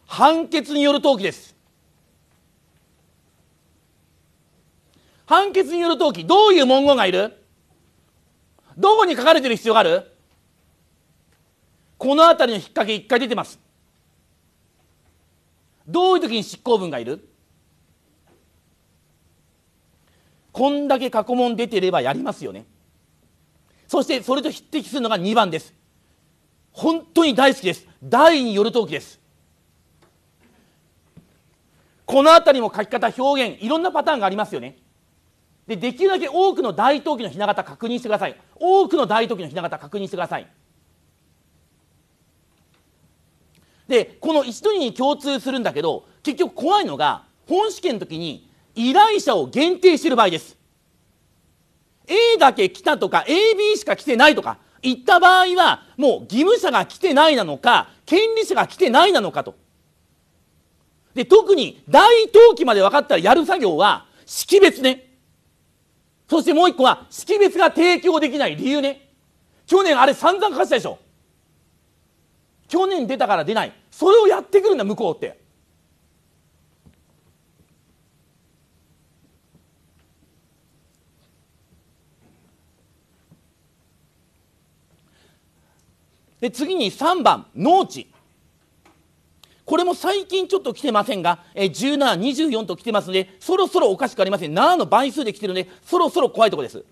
判決による登記です判決による登記どういう文言がいるどこに書かれてる必要があるこの辺りの引っ掛け一回出てますどういう時に執行文がいるこんだけ過去問出てればやりますよねそしてそれと匹敵するのが2番です本当に大好きです大による陶器ですこの辺りも書き方表現いろんなパターンがありますよねでできるだけ多くの大陶器のひな形確認してください多くの大陶器のひな形確認してくださいでこの一度に共通するんだけど結局怖いのが本試験の時に依頼者を限定してる場合です A だけ来たとか AB しか来てないとか言った場合はもう義務者が来てないなのか権利者が来てないなのかと。で特に大登記まで分かったらやる作業は識別ね。そしてもう一個は識別が提供できない理由ね。去年あれ散々貸したでしょ。去年出たから出ない。それをやってくるんだ向こうって。で次に3番農地これも最近ちょっと来てませんが、えー、17、24と来てますので、そろそろおかしくありません。7の倍数で来てるので、そろそろ怖いところです。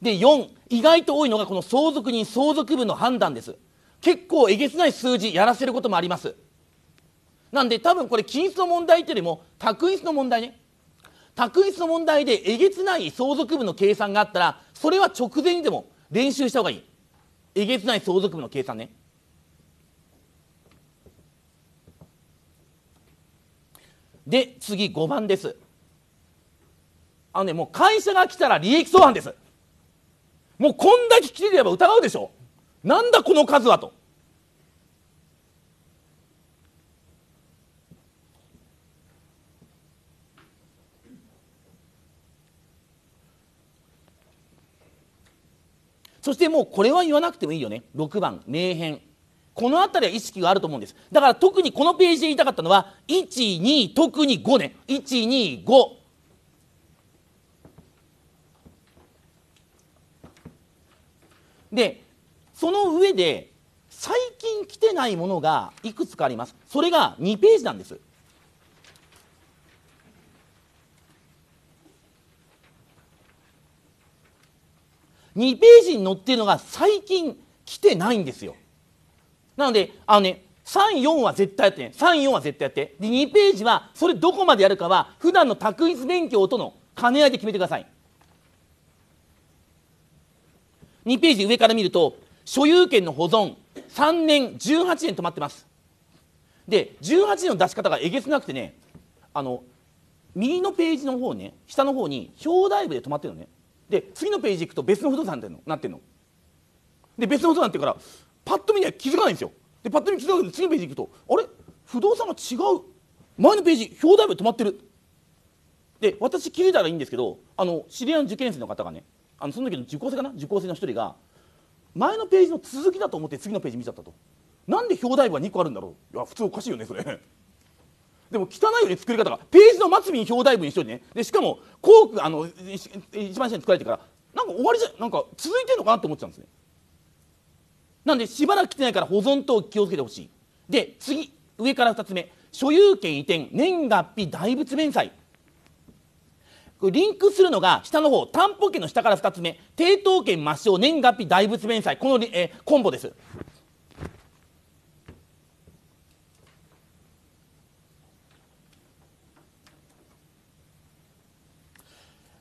で、4、意外と多いのがこの相続人、相続分の判断です。結構えげつない数字やらせることもあります。なんで多分これ均一の問題というよりも択一の問題ね。択一の問題でえげつない相続分の計算があったら、それは直前にでも練習した方がいい。えげつない相続部の計算ねで次5番ですあのねもう会社が来たら利益相反ですもうこんだけ来てれば疑うでしょなんだこの数はとそしてもうこれは言わなくてもいいよね6番名編この辺りは意識があると思うんですだから特にこのページで言いたかったのは12特に5ね125でその上で最近来てないものがいくつかありますそれが2ページなんです2ページに載ってるのが最近来てないんですよなのであのね34は絶対やってね34は絶対やってで2ページはそれどこまでやるかは普段の卓越勉強との兼ね合いで決めてください2ページ上から見ると所有権の保存3年18年止まってますで18年の出し方がえげつなくてねあの右のページの方ね下の方に表題部で止まってるのねで次のページ行くと別の不動産ってなってんので別の不動産ってからパッと見には気づかないんですよでパッと見気づかないけ次のページ行くとあれ不動産が違う前のページ表題部止まってるで私気づいたらいいんですけどあの知り合いの受験生の方がねあのその時の受講生かな受講生の一人が前のページの続きだと思って次のページ見ちゃったとなんで表題部は2個あるんだろういや普通おかしいよねそれでも汚いより作り方がページの末尾に表題文にしといてねでしかも広くあの一番下に作られてからなんか終わりじゃなんか続いてるのかなって思っちゃうんですねなんでしばらく来てないから保存等気をつけてほしいで次上から2つ目所有権移転年月日大仏弁済これリンクするのが下の方担保権の下から2つ目抵当権抹消年月日大仏弁済この、えー、コンボです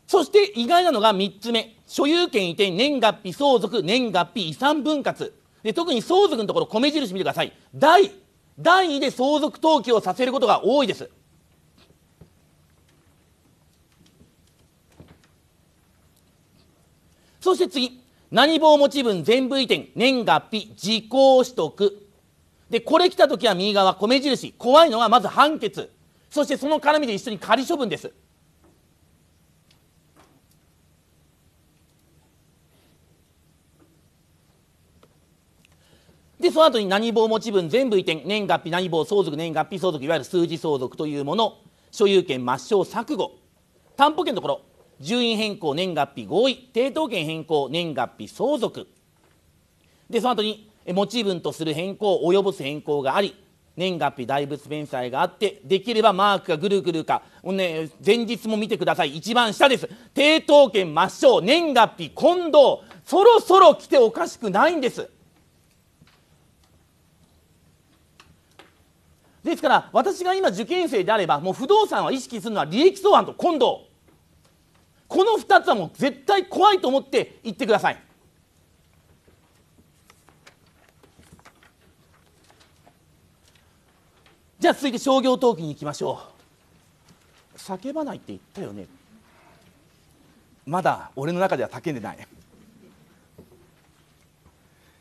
そして意外なのが3つ目所有権移転年月日相続年月日遺産分割で特に相続のところ米印見てください第第2で相続登記をさせることが多いですそして次何棒持ち分全部移転年月日時効取得でこれ来た時は右側米印怖いのはまず判決そしてその絡みで一緒に仮処分ですで、その後に何棒持ち分全部移転、年月日何棒相続、年月日相続、いわゆる数字相続というもの、所有権抹消錯誤、担保権のところ、住院変更、年月日合意、抵当権変更、年月日相続。で、その後に持ち分とする変更、及ぼす変更があり、年月日大仏弁済があってできればマークがぐるぐるか、ね、前日も見てください一番下です抵当権抹消年月日混同そろそろ来ておかしくないんですですから私が今受験生であればもう不動産は意識するのは利益相反と今度この2つはもう絶対怖いと思って言ってくださいじゃあ続いて商業登記に行きましょう叫ばないって言ったよねまだ俺の中では叫んでない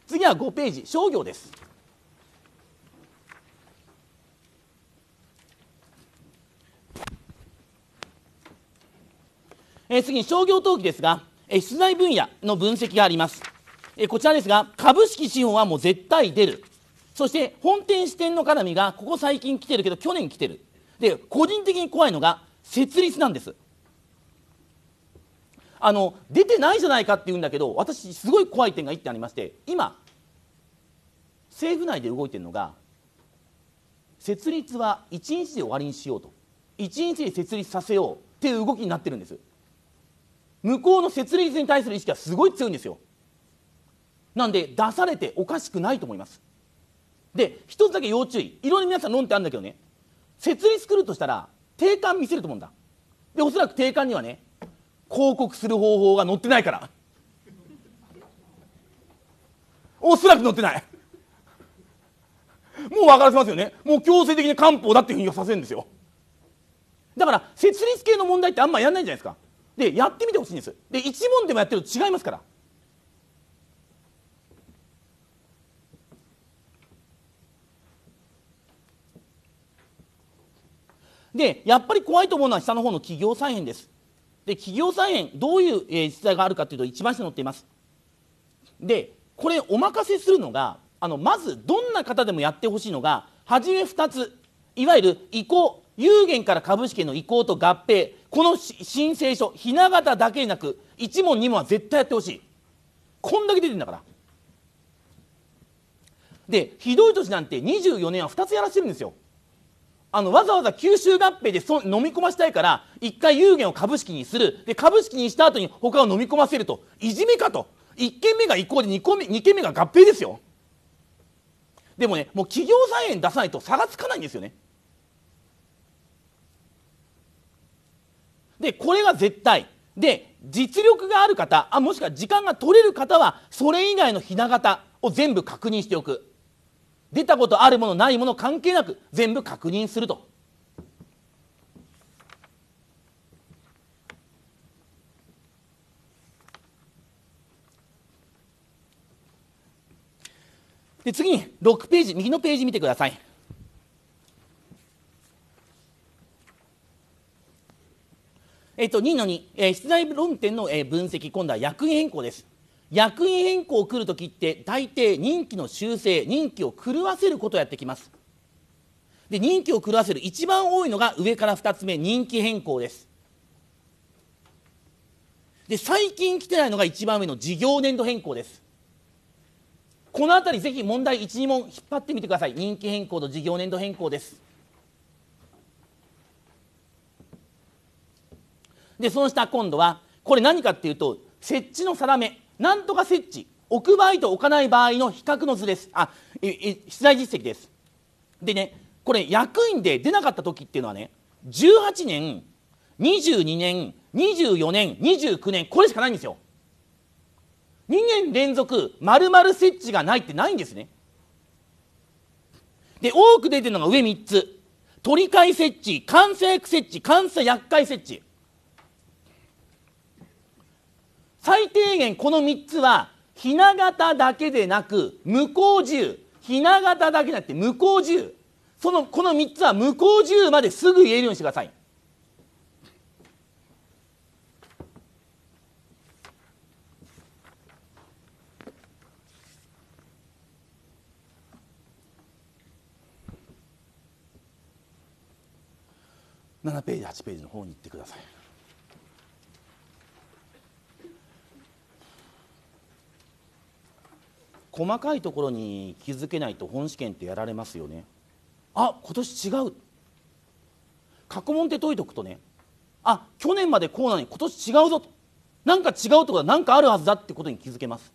次は5ページ商業ですえ次に商業登記ですが、え出題分野の分析があります。えこちらですが、株式資本はもう絶対出る。そして本店支店の絡みがここ最近来てるけど去年来てる。で、個人的に怖いのが設立なんです。あの出てないじゃないかって言うんだけど私すごい怖い点が1点ありまして今政府内で動いてるのが設立は1日で終わりにしようと1日で設立させようっていう動きになってるんです向こうの設立に対する意識はすごい強いんですよなんで出されておかしくないと思いますで一つだけ要注意いろんな皆さん論点あるんだけどね設立来るとしたら定款見せると思うんだでおそらく定款にはね広告する方法が載ってないからおそらく載ってないもう分からせますよねもう強制的に漢方だっていうふうにさせるんですよだから設立系の問題ってあんまやんないんじゃないですかでやってみてほしいんですで一問でもやってると違いますからでやっぱり怖いと思うのは下の方の企業再編ですで企業再編どういう、えー、実態があるかというと一番下に載っていますでこれお任せするのがあのまずどんな方でもやってほしいのが初め2ついわゆる移行有限から株式への移行と合併この申請書ひな形だけでなく1問2問は絶対やってほしいこんだけ出てんだからでひどい年なんて24年は2つやらせてるんですよあのわざわざ吸収合併でそ飲み込ましたいから1回有限を株式にするで株式にした後に他を飲み込ませるといじめかと1件目が移行で2個目 ,2 件目が合併ですよでもねもう企業財源出さないと差がつかないんですよねでこれが絶対で実力がある方あもしくは時間が取れる方はそれ以外のひな型を全部確認しておく出たことあるものないもの関係なく全部確認すると。で次に6ページ右のページ見てくださいえっと、2の2、えー、出題論点の、えー、分析今度は役員変更です役員変更を来るときって大抵任期の修正任期を狂わせることをやってきますで任期を狂わせる一番多いのが上から2つ目任期変更ですで最近来てないのが一番上の事業年度変更ですこの辺りぜひ問題12問引っ張ってみてください任期変更と事業年度変更ですでその下今度はこれ何かっていうと設置の定めなんとか設置置く場合と置かない場合の比較の図ですあ出題実績ですでねこれ役員で出なかった時っていうのはね18年22年24年29年これしかないんですよ2年連続丸々設置がないってないんですねで多く出てるのが上3つ取り替え設置完成区設置監査厄介設置最低限この3つはひな型だけでなく無効自ひな型だけじゃなくて無効自そのこの3つは無効自まですぐ言えるようにしてください。7ページ8ページの方に行ってください。細かいところに気づけないと本試験ってやられますよねあ今年違う過去問って解いておくとねあ去年までこうなのに今年違うぞとなんか違うってことは何かあるはずだってことに気づけます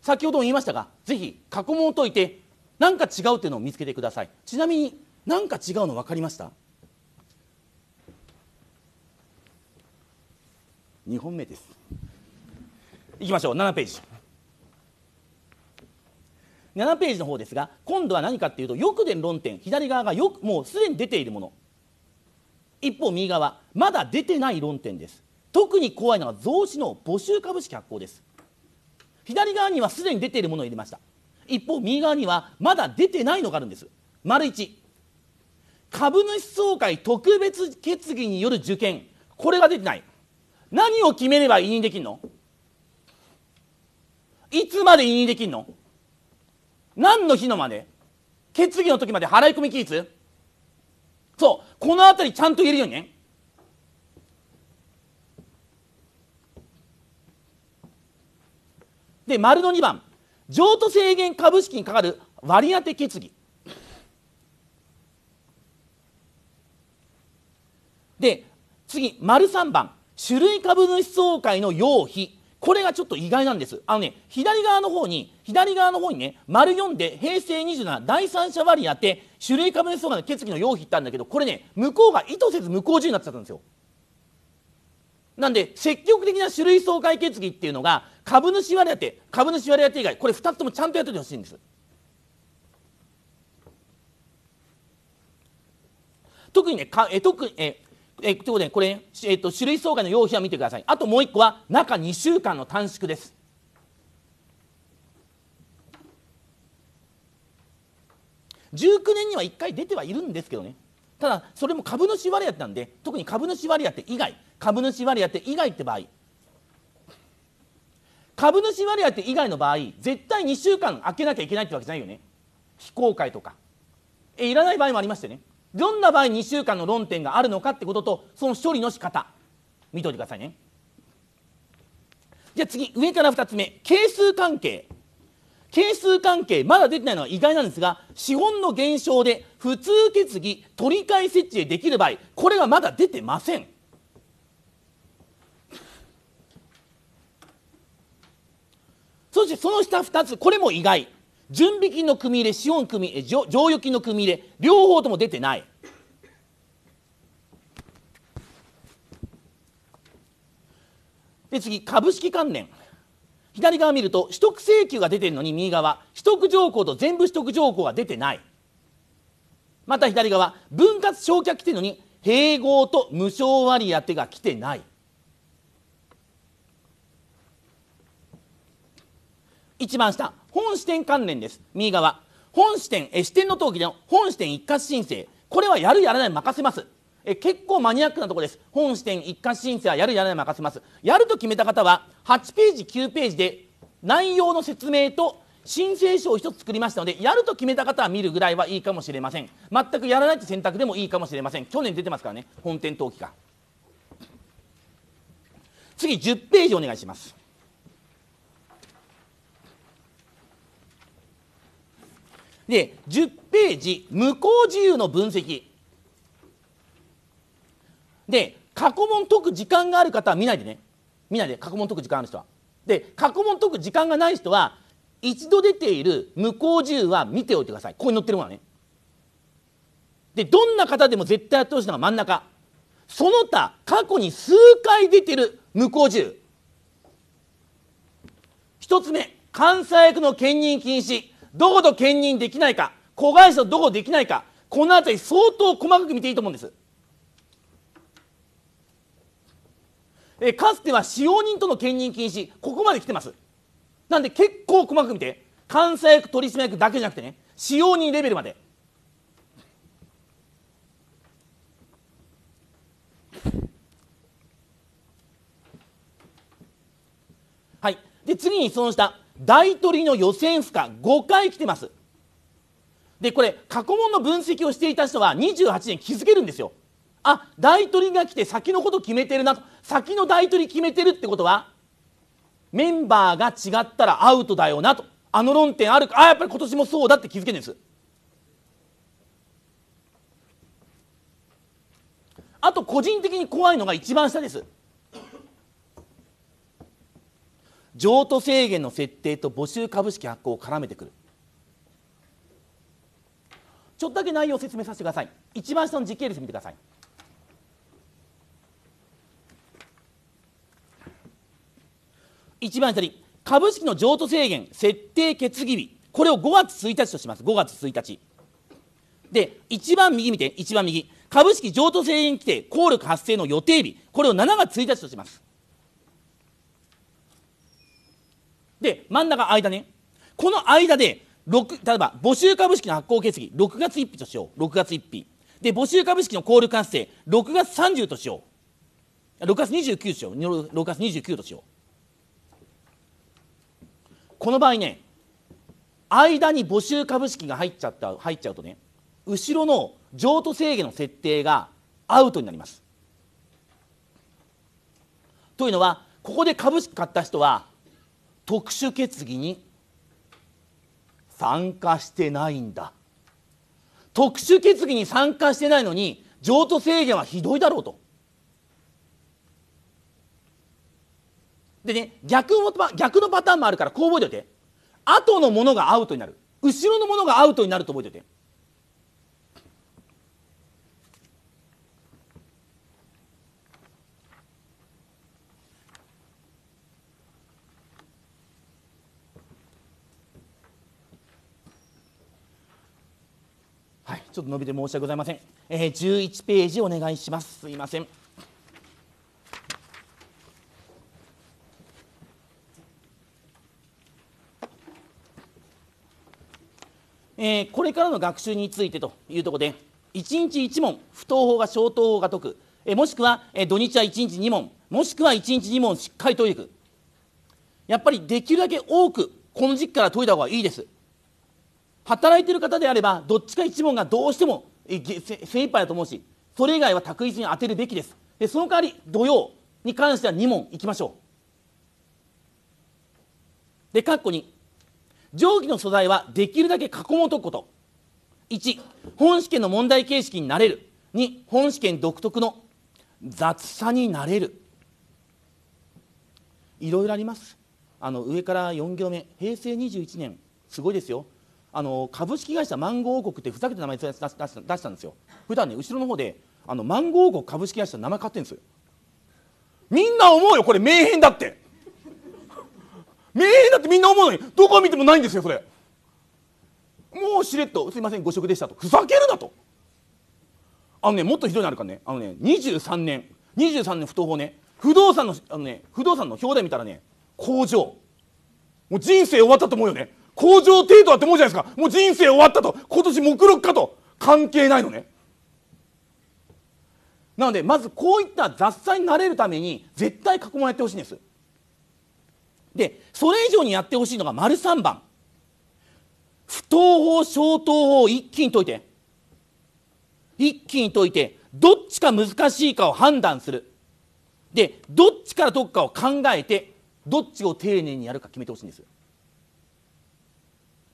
先ほども言いましたがぜひ過去問を解いて何か違うっていうのを見つけてくださいちなみに何か違うの分かりました2本目ですいきましょう7ページ7ページの方ですが今度は何かっていうとよくで論点左側がよくもうすでに出ているもの一方右側まだ出てない論点です特に怖いのは増資の募集株式発行です左側にはすでに出ているものを入れました一方右側にはまだ出てないのがあるんです丸1株主総会特別決議による受験これが出てない何を決めれば委任できるのいつまで委任できるの何の日のまで決議の時まで払い込み期日そうこの辺りちゃんと言えるようにねで丸の2番譲渡制限株式にかかる割当決議で次丸3番種類株主総会の要否これがちょっと意外なんですあのね左側の方に左側の方にね丸4で平成27第三者割り当て種類株主総会の決議の要否ったんだけどこれね向こうが意図せず無効中になっちゃったんですよなんで積極的な種類総会決議っていうのが株主割り当て株主割り当て以外これ2つともちゃんとやっておいてほしいんです特にねかえ特ええということでこれ、えっと、種類総会の要否は見てくださいあともう1個は中2週間の短縮です19年には1回出てはいるんですけどねただそれも株主割当なんで特に株主割当以外株主割当以外って場合株主割当以外の場合絶対2週間空けなきゃいけないってわけじゃないよね非公開とかえいらない場合もありましてねどんな場合2週間の論点があるのかってこととその処理の仕方見ておいてくださいねじゃあ次上から2つ目係数関係係数関係まだ出てないのは意外なんですが資本の減少で普通決議取り替え設置でできる場合これがまだ出てませんそしてその下2つこれも意外準備金の組入れ資本組え剰余金の組入れ両方とも出てないで次株式関連左側見ると取得請求が出てるのに右側取得条項と全部取得条項が出てないまた左側分割償却来てるのに併合と無償割当が来てない一番下本支店関連です。右側。本支店、え支店の登記での本支店一括申請。これはやるやらない任せます。え結構マニアックなところです。本支店一括申請はやるやらない任せます。やると決めた方は、8ページ、9ページで内容の説明と申請書を1つ作りましたので、やると決めた方は見るぐらいはいいかもしれません。全くやらないという選択でもいいかもしれません。去年出てますからね、本店登記が。次、10ページお願いします。で10ページ無効自由の分析で過去問解く時間がある方は見ないでね見ないで過去問解く時間ある人はで過去問解く時間がない人は一度出ている無効自由は見ておいてくださいここに載ってるものはねでどんな方でも絶対やってほしいのが真ん中その他過去に数回出てる無効自由1つ目監査役の兼任禁止どこと兼任できないか子会社とどこできないかこのあたり相当細かく見ていいと思うんですえかつては使用人との兼任禁止ここまで来てますなんで結構細かく見て監査役取締役だけじゃなくてね使用人レベルまではいで次にその下大取の予選負荷5回来てますでこれ過去問の分析をしていた人は28年気づけるんですよあ大取が来て先のこと決めてるなと先の大取決めてるってことはメンバーが違ったらアウトだよなとあの論点あるあやっぱり今年もそうだって気づけるんですあと個人的に怖いのが一番下です譲渡制限の設定と募集株式発行を絡めてくるちょっとだけ内容を説明させてください一番下の実験率見てください一番下に株式の譲渡制限設定決議日これを5月1日とします5月1日で一番右見て一番右株式譲渡制限規定効力発生の予定日これを7月1日としますで真ん中間ねこの間で6例えば募集株式の発行決議6月1日としよう6月1日で募集株式の交流完成6月30としよう6月29としよう6月29としようこの場合ね間に募集株式が入っちゃった入っちゃうとね後ろの譲渡制限の設定がアウトになりますというのはここで株式買った人は特殊決議に参加してないんだ特殊決議に参加してないのに譲渡制限はひどいだろうと。でね逆の逆のパターンもあるからこう覚えておいて後のものがアウトになる後ろのものがアウトになると覚えておいて。ちょっと伸びて申し訳ございません、えー、11ページお願いしますすいませんえー、これからの学習についてというところで1日1問不等法が小等法が解く、えー、もしくは、えー、土日は1日2問もしくは1日2問しっかり解いていくやっぱりできるだけ多くこの時期から解いた方がいいです働いてる方であればどっちか一問がどうしても精一杯だと思うしそれ以外は択一に当てるべきですでその代わり土曜に関しては2問いきましょうで括弧2定規の素材はできるだけ囲もうとくこと1本試験の問題形式になれる2本試験独特の雑さになれるいろいろありますあの上から4行目平成21年すごいですよあの株式会社マンゴー王国ってふざけた名前出した出したんですよ普段ね後ろの方であのマンゴー王国株式会社の名前買ってるんですよみんな思うよこれ名変だって名変だってみんな思うのにどこ見てもないんですよそれもうしれっと「すいません誤食でした」と「ふざけるな」とあのねもっとひどいのあるからねあのね23年23年不登法ね不動産のあのね不動産の表題見たらね工場もう人生終わったと思うよね工場程度だって思うじゃないですかもう人生終わったと今年目録かと関係ないのねなのでまずこういった雑誌になれるために絶対過去問やってほしいんですでそれ以上にやってほしいのが丸3番不当法小灯法を一気に解いて一気に解いてどっちか難しいかを判断するでどっちから解くかを考えてどっちを丁寧にやるか決めてほしいんです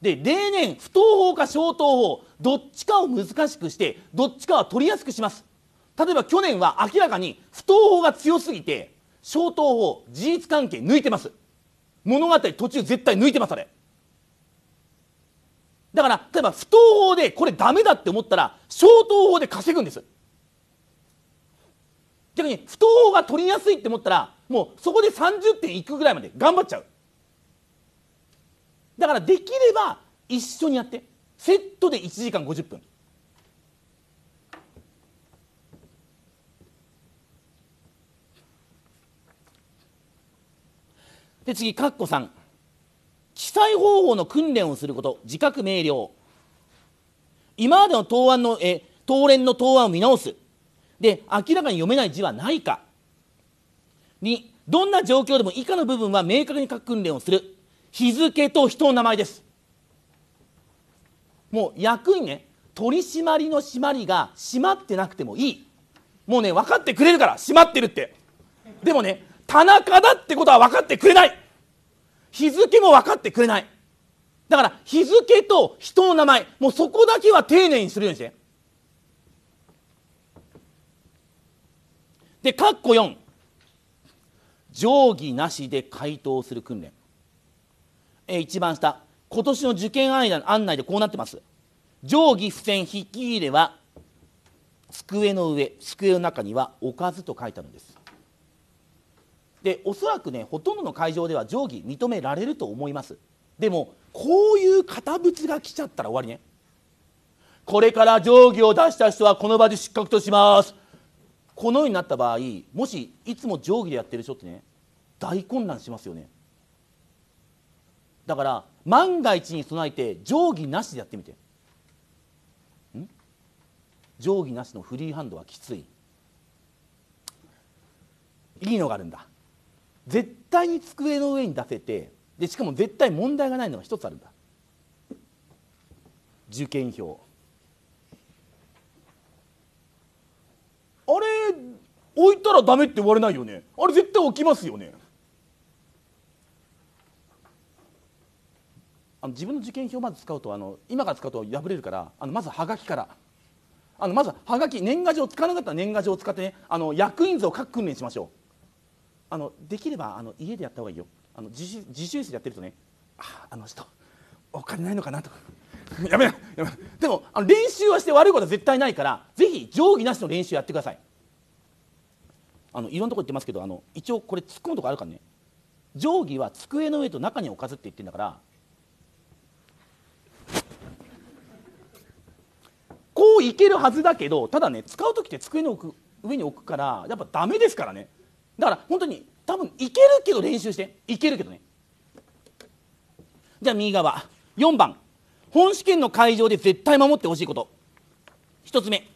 で例年不当法か消灯法どっちかを難しくしてどっちかは取りやすくします例えば去年は明らかに不当法が強すぎて消灯法事実関係抜いてます物語途中絶対抜いてますあれだから例えば不当法でこれダメだって思ったら消灯法で稼ぐんです逆に不当法が取りやすいって思ったらもうそこで30点いくぐらいまで頑張っちゃうだからできれば一緒にやってセットで1時間50分で次括弧こ3記載方法の訓練をすること自覚明瞭今までの答案のえ答練の答案を見直すで明らかに読めない字はないか2どんな状況でも以下の部分は明確に書く訓練をする日付と人の名前ですもう役にね取り締まりの締まりが締まってなくてもいいもうね分かってくれるから締まってるってでもね田中だってことは分かってくれない日付も分かってくれないだから日付と人の名前もうそこだけは丁寧にするようにしてで括弧4定義なしで回答する訓練え一番下今年の受験案内でこうなってます定規付箋引き入れは机の上机の中にはおかずと書いてあるんですでおそらくねほとんどの会場では定規認められると思いますでもこういう堅物が来ちゃったら終わりねこれから定規を出した人はこの場で失格としますこのようになった場合もしいつも定規でやってる人ってね大混乱しますよねだから万が一に備えて定規なしでやってみてん定規なしのフリーハンドはきついいいのがあるんだ絶対に机の上に出せてでしかも絶対問題がないのが一つあるんだ受験票あれ置いたらダメって言われないよねあれ絶対置きますよねあの自分の受験票をまず使うとあの今から使うと破れるからあのまずはがきからあのまずはがき年賀状使わなかったら年賀状を使ってねあの役員図を書く訓練しましょうあのできればあの家でやった方がいいよあの自習自習室でやってるとねああの人お金ないのかなとか やめろやめろでもあの練習はして悪いことは絶対ないからぜひ定規なしの練習やってくださいあのいろんなとこ言ってますけどあの一応これ突っ込むとこあるからね定規は机の上と中に置かずって言ってるんだからこういけるはずだけどただね使う時って机の奥上に置くからやっぱダメですからねだから本当に多分いけるけど練習していけるけどねじゃあ右側4番本試験の会場で絶対守ってほしいこと1つ目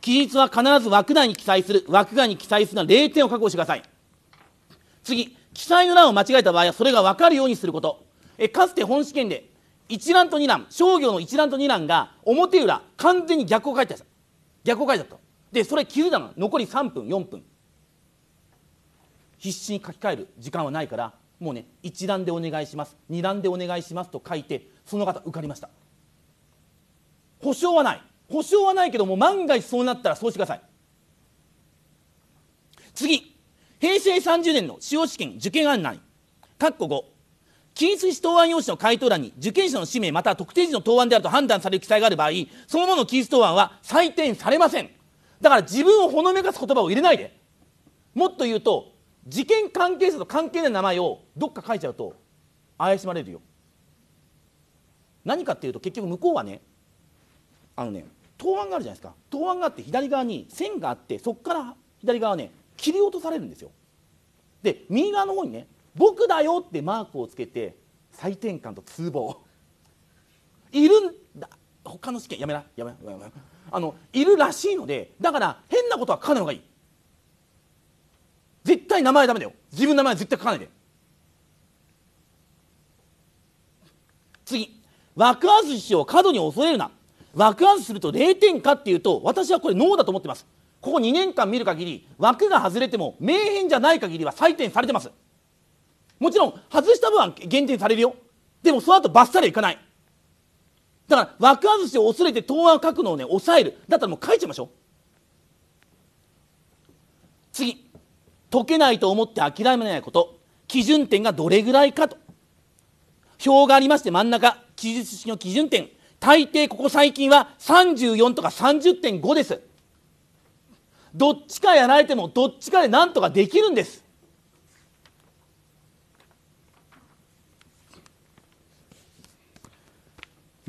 記述は必ず枠内に記載する枠外に記載するのは0点を確保してください次記載の欄を間違えた場合はそれが分かるようにすることえかつて本試験で一覧と二覧商業の一覧と二覧が表裏完全に逆を書いてた逆を書いてたとでそれ気づいたの残り3分4分必死に書き換える時間はないからもうね一覧でお願いします二覧でお願いしますと書いてその方受かりました保証はない保証はないけども万が一そうなったらそうしてください次平成30年の司法試験受験案内括弧禁止し答案用紙の回答欄に受験者の氏名または特定時の答案であると判断される記載がある場合そのものの禁止答案は採点されませんだから自分をほのめかす言葉を入れないでもっと言うと事件関係者と関係ない名前をどっか書いちゃうと怪しまれるよ何かっていうと結局向こうはねあのね答案があるじゃないですか答案があって左側に線があってそこから左側ね切り落とされるんですよで右側の方にね僕だよってマークをつけて採点感と通報いるんだ他の試験やめなやめなやめなあのいるらしいのでだから変なことは書かない方がいい絶対名前ダメだよ自分の名前は絶対書かないで次枠外しを過度に恐れるな枠外しすると0点かっていうと私はこれノーだと思ってますここ2年間見る限り枠が外れても名変じゃない限りは採点されてますもちろん外した分は減点されるよでもその後バッサリはいかないだから枠外しを恐れて答案を書くのをね抑えるだったらもう書いちゃいましょう次解けないと思って諦めないこと基準点がどれぐらいかと表がありまして真ん中記述式の基準点大抵ここ最近は34とか30.5ですどっちかやられてもどっちかで何とかできるんです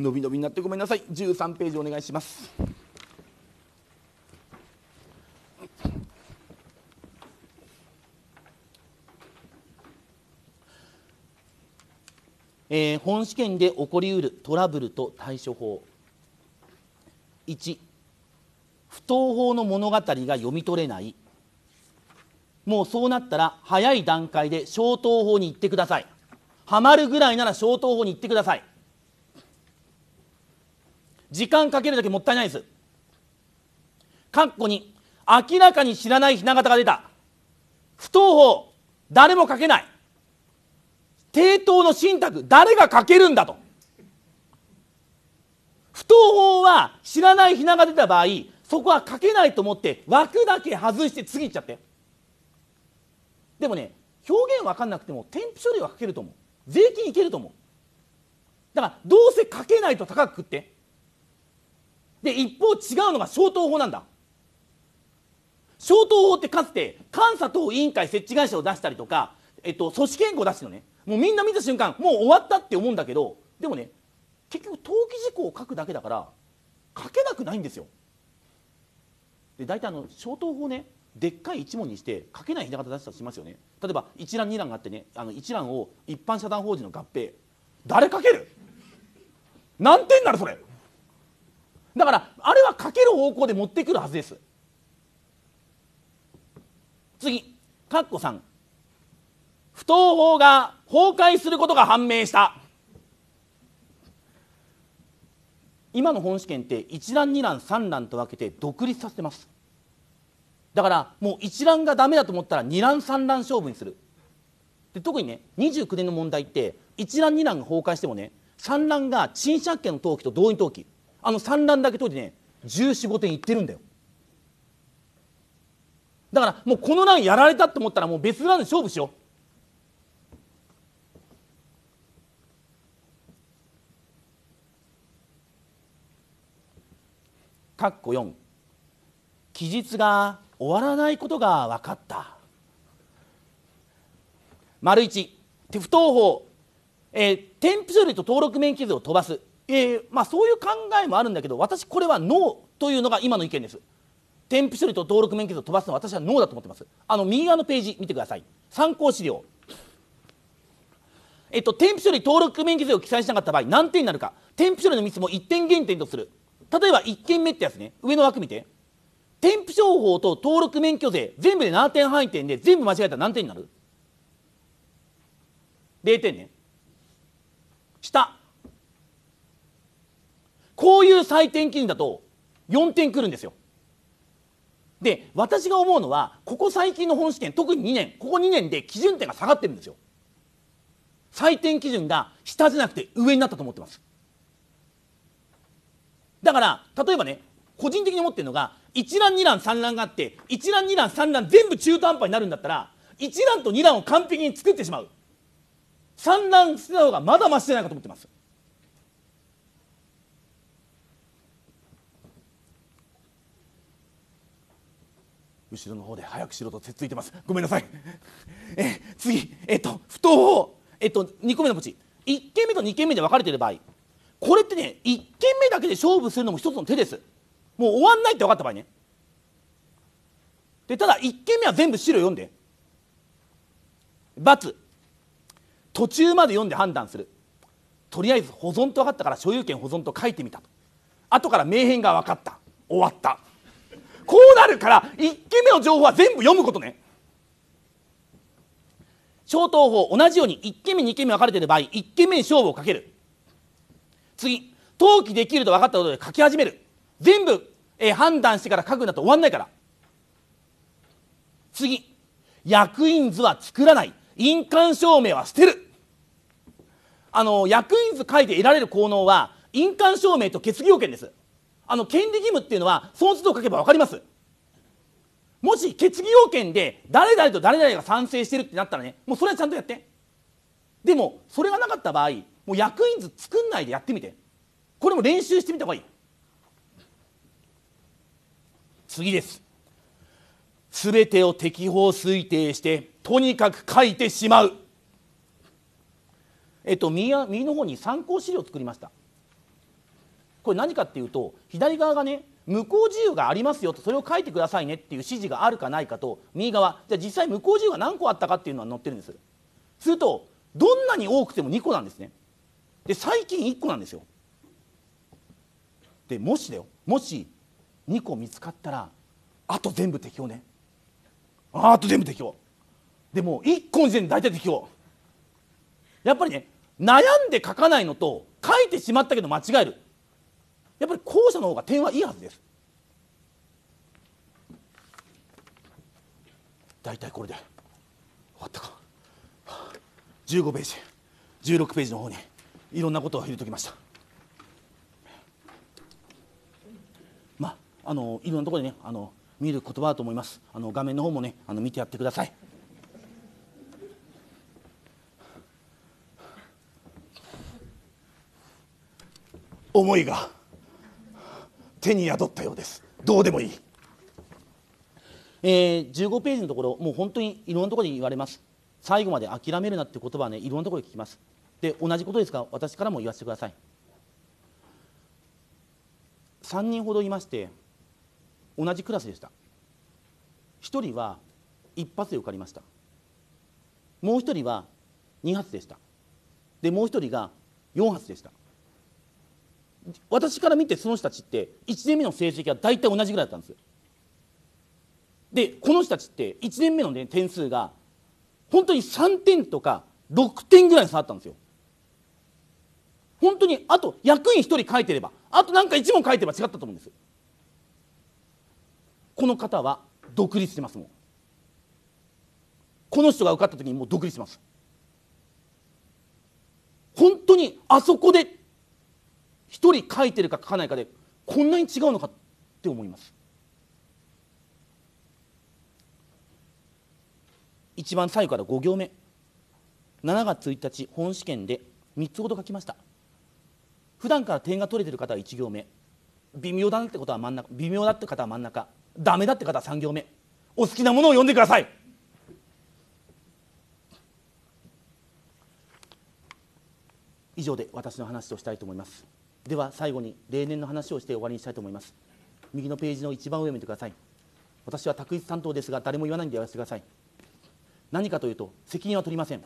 伸び伸びになってごめんなさい13ページお願いしますえー、本試験で起こりうるトラブルと対処法1不当法の物語が読み取れないもうそうなったら早い段階で消灯法に行ってくださいはまるぐらいなら消灯法に行ってください時間かけるだけもったいないです括弧こに明らかに知らないひな形が出た不当法誰も書けない抵当の信託誰が書けるんだと不当法は知らないひなが出た場合そこは書けないと思って枠だけ外して次行っちゃってでもね表現分かんなくても添付書類は書けると思う税金いけると思うだからどうせ書けないと高く食ってで一方違うのが消灯法なんだ消灯法ってかつて監査等委員会設置会社を出したりとか、えっと、組織変更を出してのねもうみんな見た瞬間もう終わったって思うんだけどでもね結局登記事項を書くだけだから書けなくないんですよで大体あの消灯法ねでっかい一問にして書けないひな形出したりしますよね例えば一覧二覧があってねあの一覧を一般社団法人の合併誰書ける何点ならそれだからあれはかける方向で持ってくるはずです次かっこ3不当法が崩壊することが判明した今の本試験って一覧二覧三覧と分けて独立させてますだからもう一覧がダメだと思ったら二覧三覧勝負にするで特にね29年の問題って一覧二覧が崩壊してもね三覧が陳謝権の登記と同意登記あの産卵だけ当時ね1415点いってるんだよだからもうこの欄やられたと思ったらもう別ランで勝負しようかっこ4期日が終わらないことが分かった丸1不当法、えー、添付書類と登録免許図を飛ばすえー、まあ、そういう考えもあるんだけど私これはノーというのが今の意見です添付処理と登録免許証を飛ばすのは私はノーだと思ってますあの右側のページ見てください参考資料えっと、添付書類登録免許証を記載しなかった場合何点になるか添付書類のミスも1点減点とする例えば1件目ってやつね上の枠見て添付商法と登録免許税全部で7点範囲点で全部間違えたら何点になる0点ね下こういう採点基準だと4点くるんですよ。で私が思うのはここ最近の本試験特に2年ここ2年で基準点が下がってるんですよ。採点基準が下じゃなくて上になったと思ってます。だから例えばね個人的に思ってるのが1欄2欄3欄があって1欄2欄3欄全部中途半端になるんだったら1欄と2欄を完璧に作ってしまう3欄捨てた方がまだましじゃないかと思ってます後ろの方で早くしろとせっついてますごめんなさいえ次えっと不当法えっと2個目のポチ1件目と2件目で分かれている場合これってね1件目だけで勝負するのも一つの手ですもう終わんないって分かった場合ねでただ1件目は全部資料読んで×途中まで読んで判断するとりあえず保存と分かったから所有権保存と書いてみた後から名変が分かった終わったこうなるから1件目の情報は全部読むことね消灯法同じように1件目2件目分かれている場合1件目に勝負をかける次登記できると分かったことで書き始める全部、えー、判断してから書くんだと終わんないから次役員図は作らない印鑑証明は捨てるあの役員図書いて得られる効能は印鑑証明と決議要件ですあの権利義務っていうのはその都度書けば分かりますもし決議要件で誰々と誰々が賛成してるってなったらねもうそれはちゃんとやってでもそれがなかった場合もう役員図作んないでやってみてこれも練習してみた方がいい次です全てを適法推定してとにかく書いてしまうえっと右右の方に参考資料を作りましたこれ何かっていうと左側がね無効自由がありますよとそれを書いてくださいねっていう指示があるかないかと右側じゃあ実際無効自由が何個あったかっていうのは載ってるんですするとどんなに多くても2個なんですねで最近1個なんですよでもしだよもし2個見つかったらあと全部適用ねあと全部適用でも1個の時点で大体適用やっぱりね悩んで書かないのと書いてしまったけど間違えるやっぱり後者の方が点はいいはずです大体これで終わったか15ページ16ページの方にいろんなことを入れておきましたまああのいろんなところでねあの見る言葉だと思いますあの画面の方もねあの見てやってください思いが手に宿ったようですどうでもいい、えー、15ページのところもう本当にいろんなところで言われます最後まで諦めるなって言葉はねいろんなところで聞きますで同じことですが私からも言わせてください3人ほどいまして同じクラスでした1人は一発で受かりましたもう1人は2発でしたでもう1人が4発でした私から見てその人たちって1年目の成績は大体同じぐらいだったんですよでこの人たちって1年目の、ね、点数が本当に3点とか6点ぐらいに下がったんですよ本当にあと役員1人書いてればあとなんか1問書いてれば違ったと思うんですこの方は独立してますもんこの人が受かった時にもう独立します本当にあそこで一人書いてるか書かないかでこんなに違うのかって思います一番最後から5行目7月1日本試験で3つほど書きました普段から点が取れてる方は1行目微妙だなってことは真ん中微妙だって方は真ん中ダメだって方は3行目お好きなものを読んでください以上で私の話をしたいと思います。では最後に例年の話をして終わりにしたいと思います右のページの一番上を見てください私は択一担当ですが誰も言わないんでやらせてください何かというと責任は取りません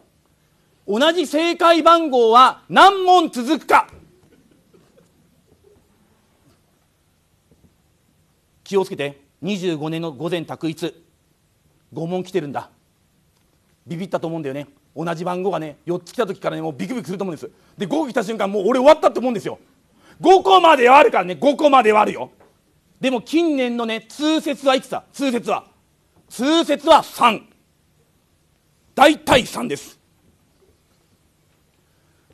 同じ正解番号は何問続くか気をつけて25年の午前択一5問来てるんだビビったと思うんだよね同じ番号がね4つ来た時からねもうビクビクすると思うんですで5個来た瞬間もう俺終わったって思うんですよ5個まではあるからね5個まではあるよでも近年のね通説はいくつだ通説は通説は3大体3です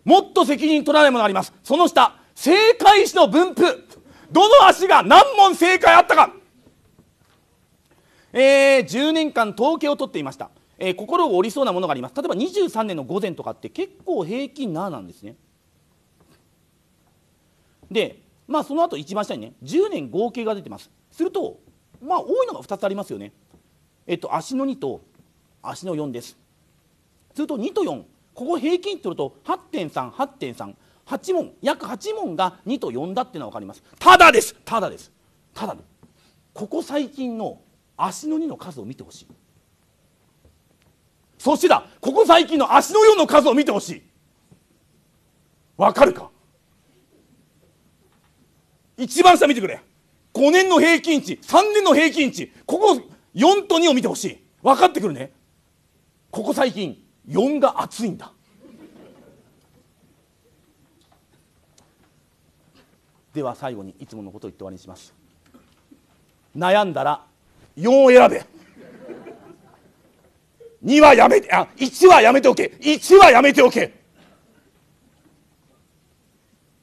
もっと責任取らないものありますその下正解詞の分布どの足が何問正解あったかえー、10年間統計を取っていました、えー、心を折りそうなものがあります例えば23年の午前とかって結構平均7なんですねで、まあ、その後一番下にね10年合計が出てますすると、まあ、多いのが2つありますよね、えっと、足の2と足の4ですすると2と4ここ平均とると8.38.38問約8問が2と4だっていうのは分かりますただですただですただここ最近の足の2の数を見てほしいそしてだここ最近の足の4の数を見てほしいわかるか一番下見てくれ5年の平均値3年の平均値ここ4と2を見てほしい分かってくるねここ最近4が熱いんだでは最後にいつものことを言って終わりにします悩んだら4を選べ2はやめてあ1はやめておけ1はやめておけ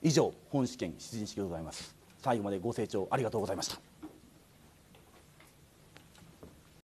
以上本試験出陣式でございます最後までご清聴ありがとうございました。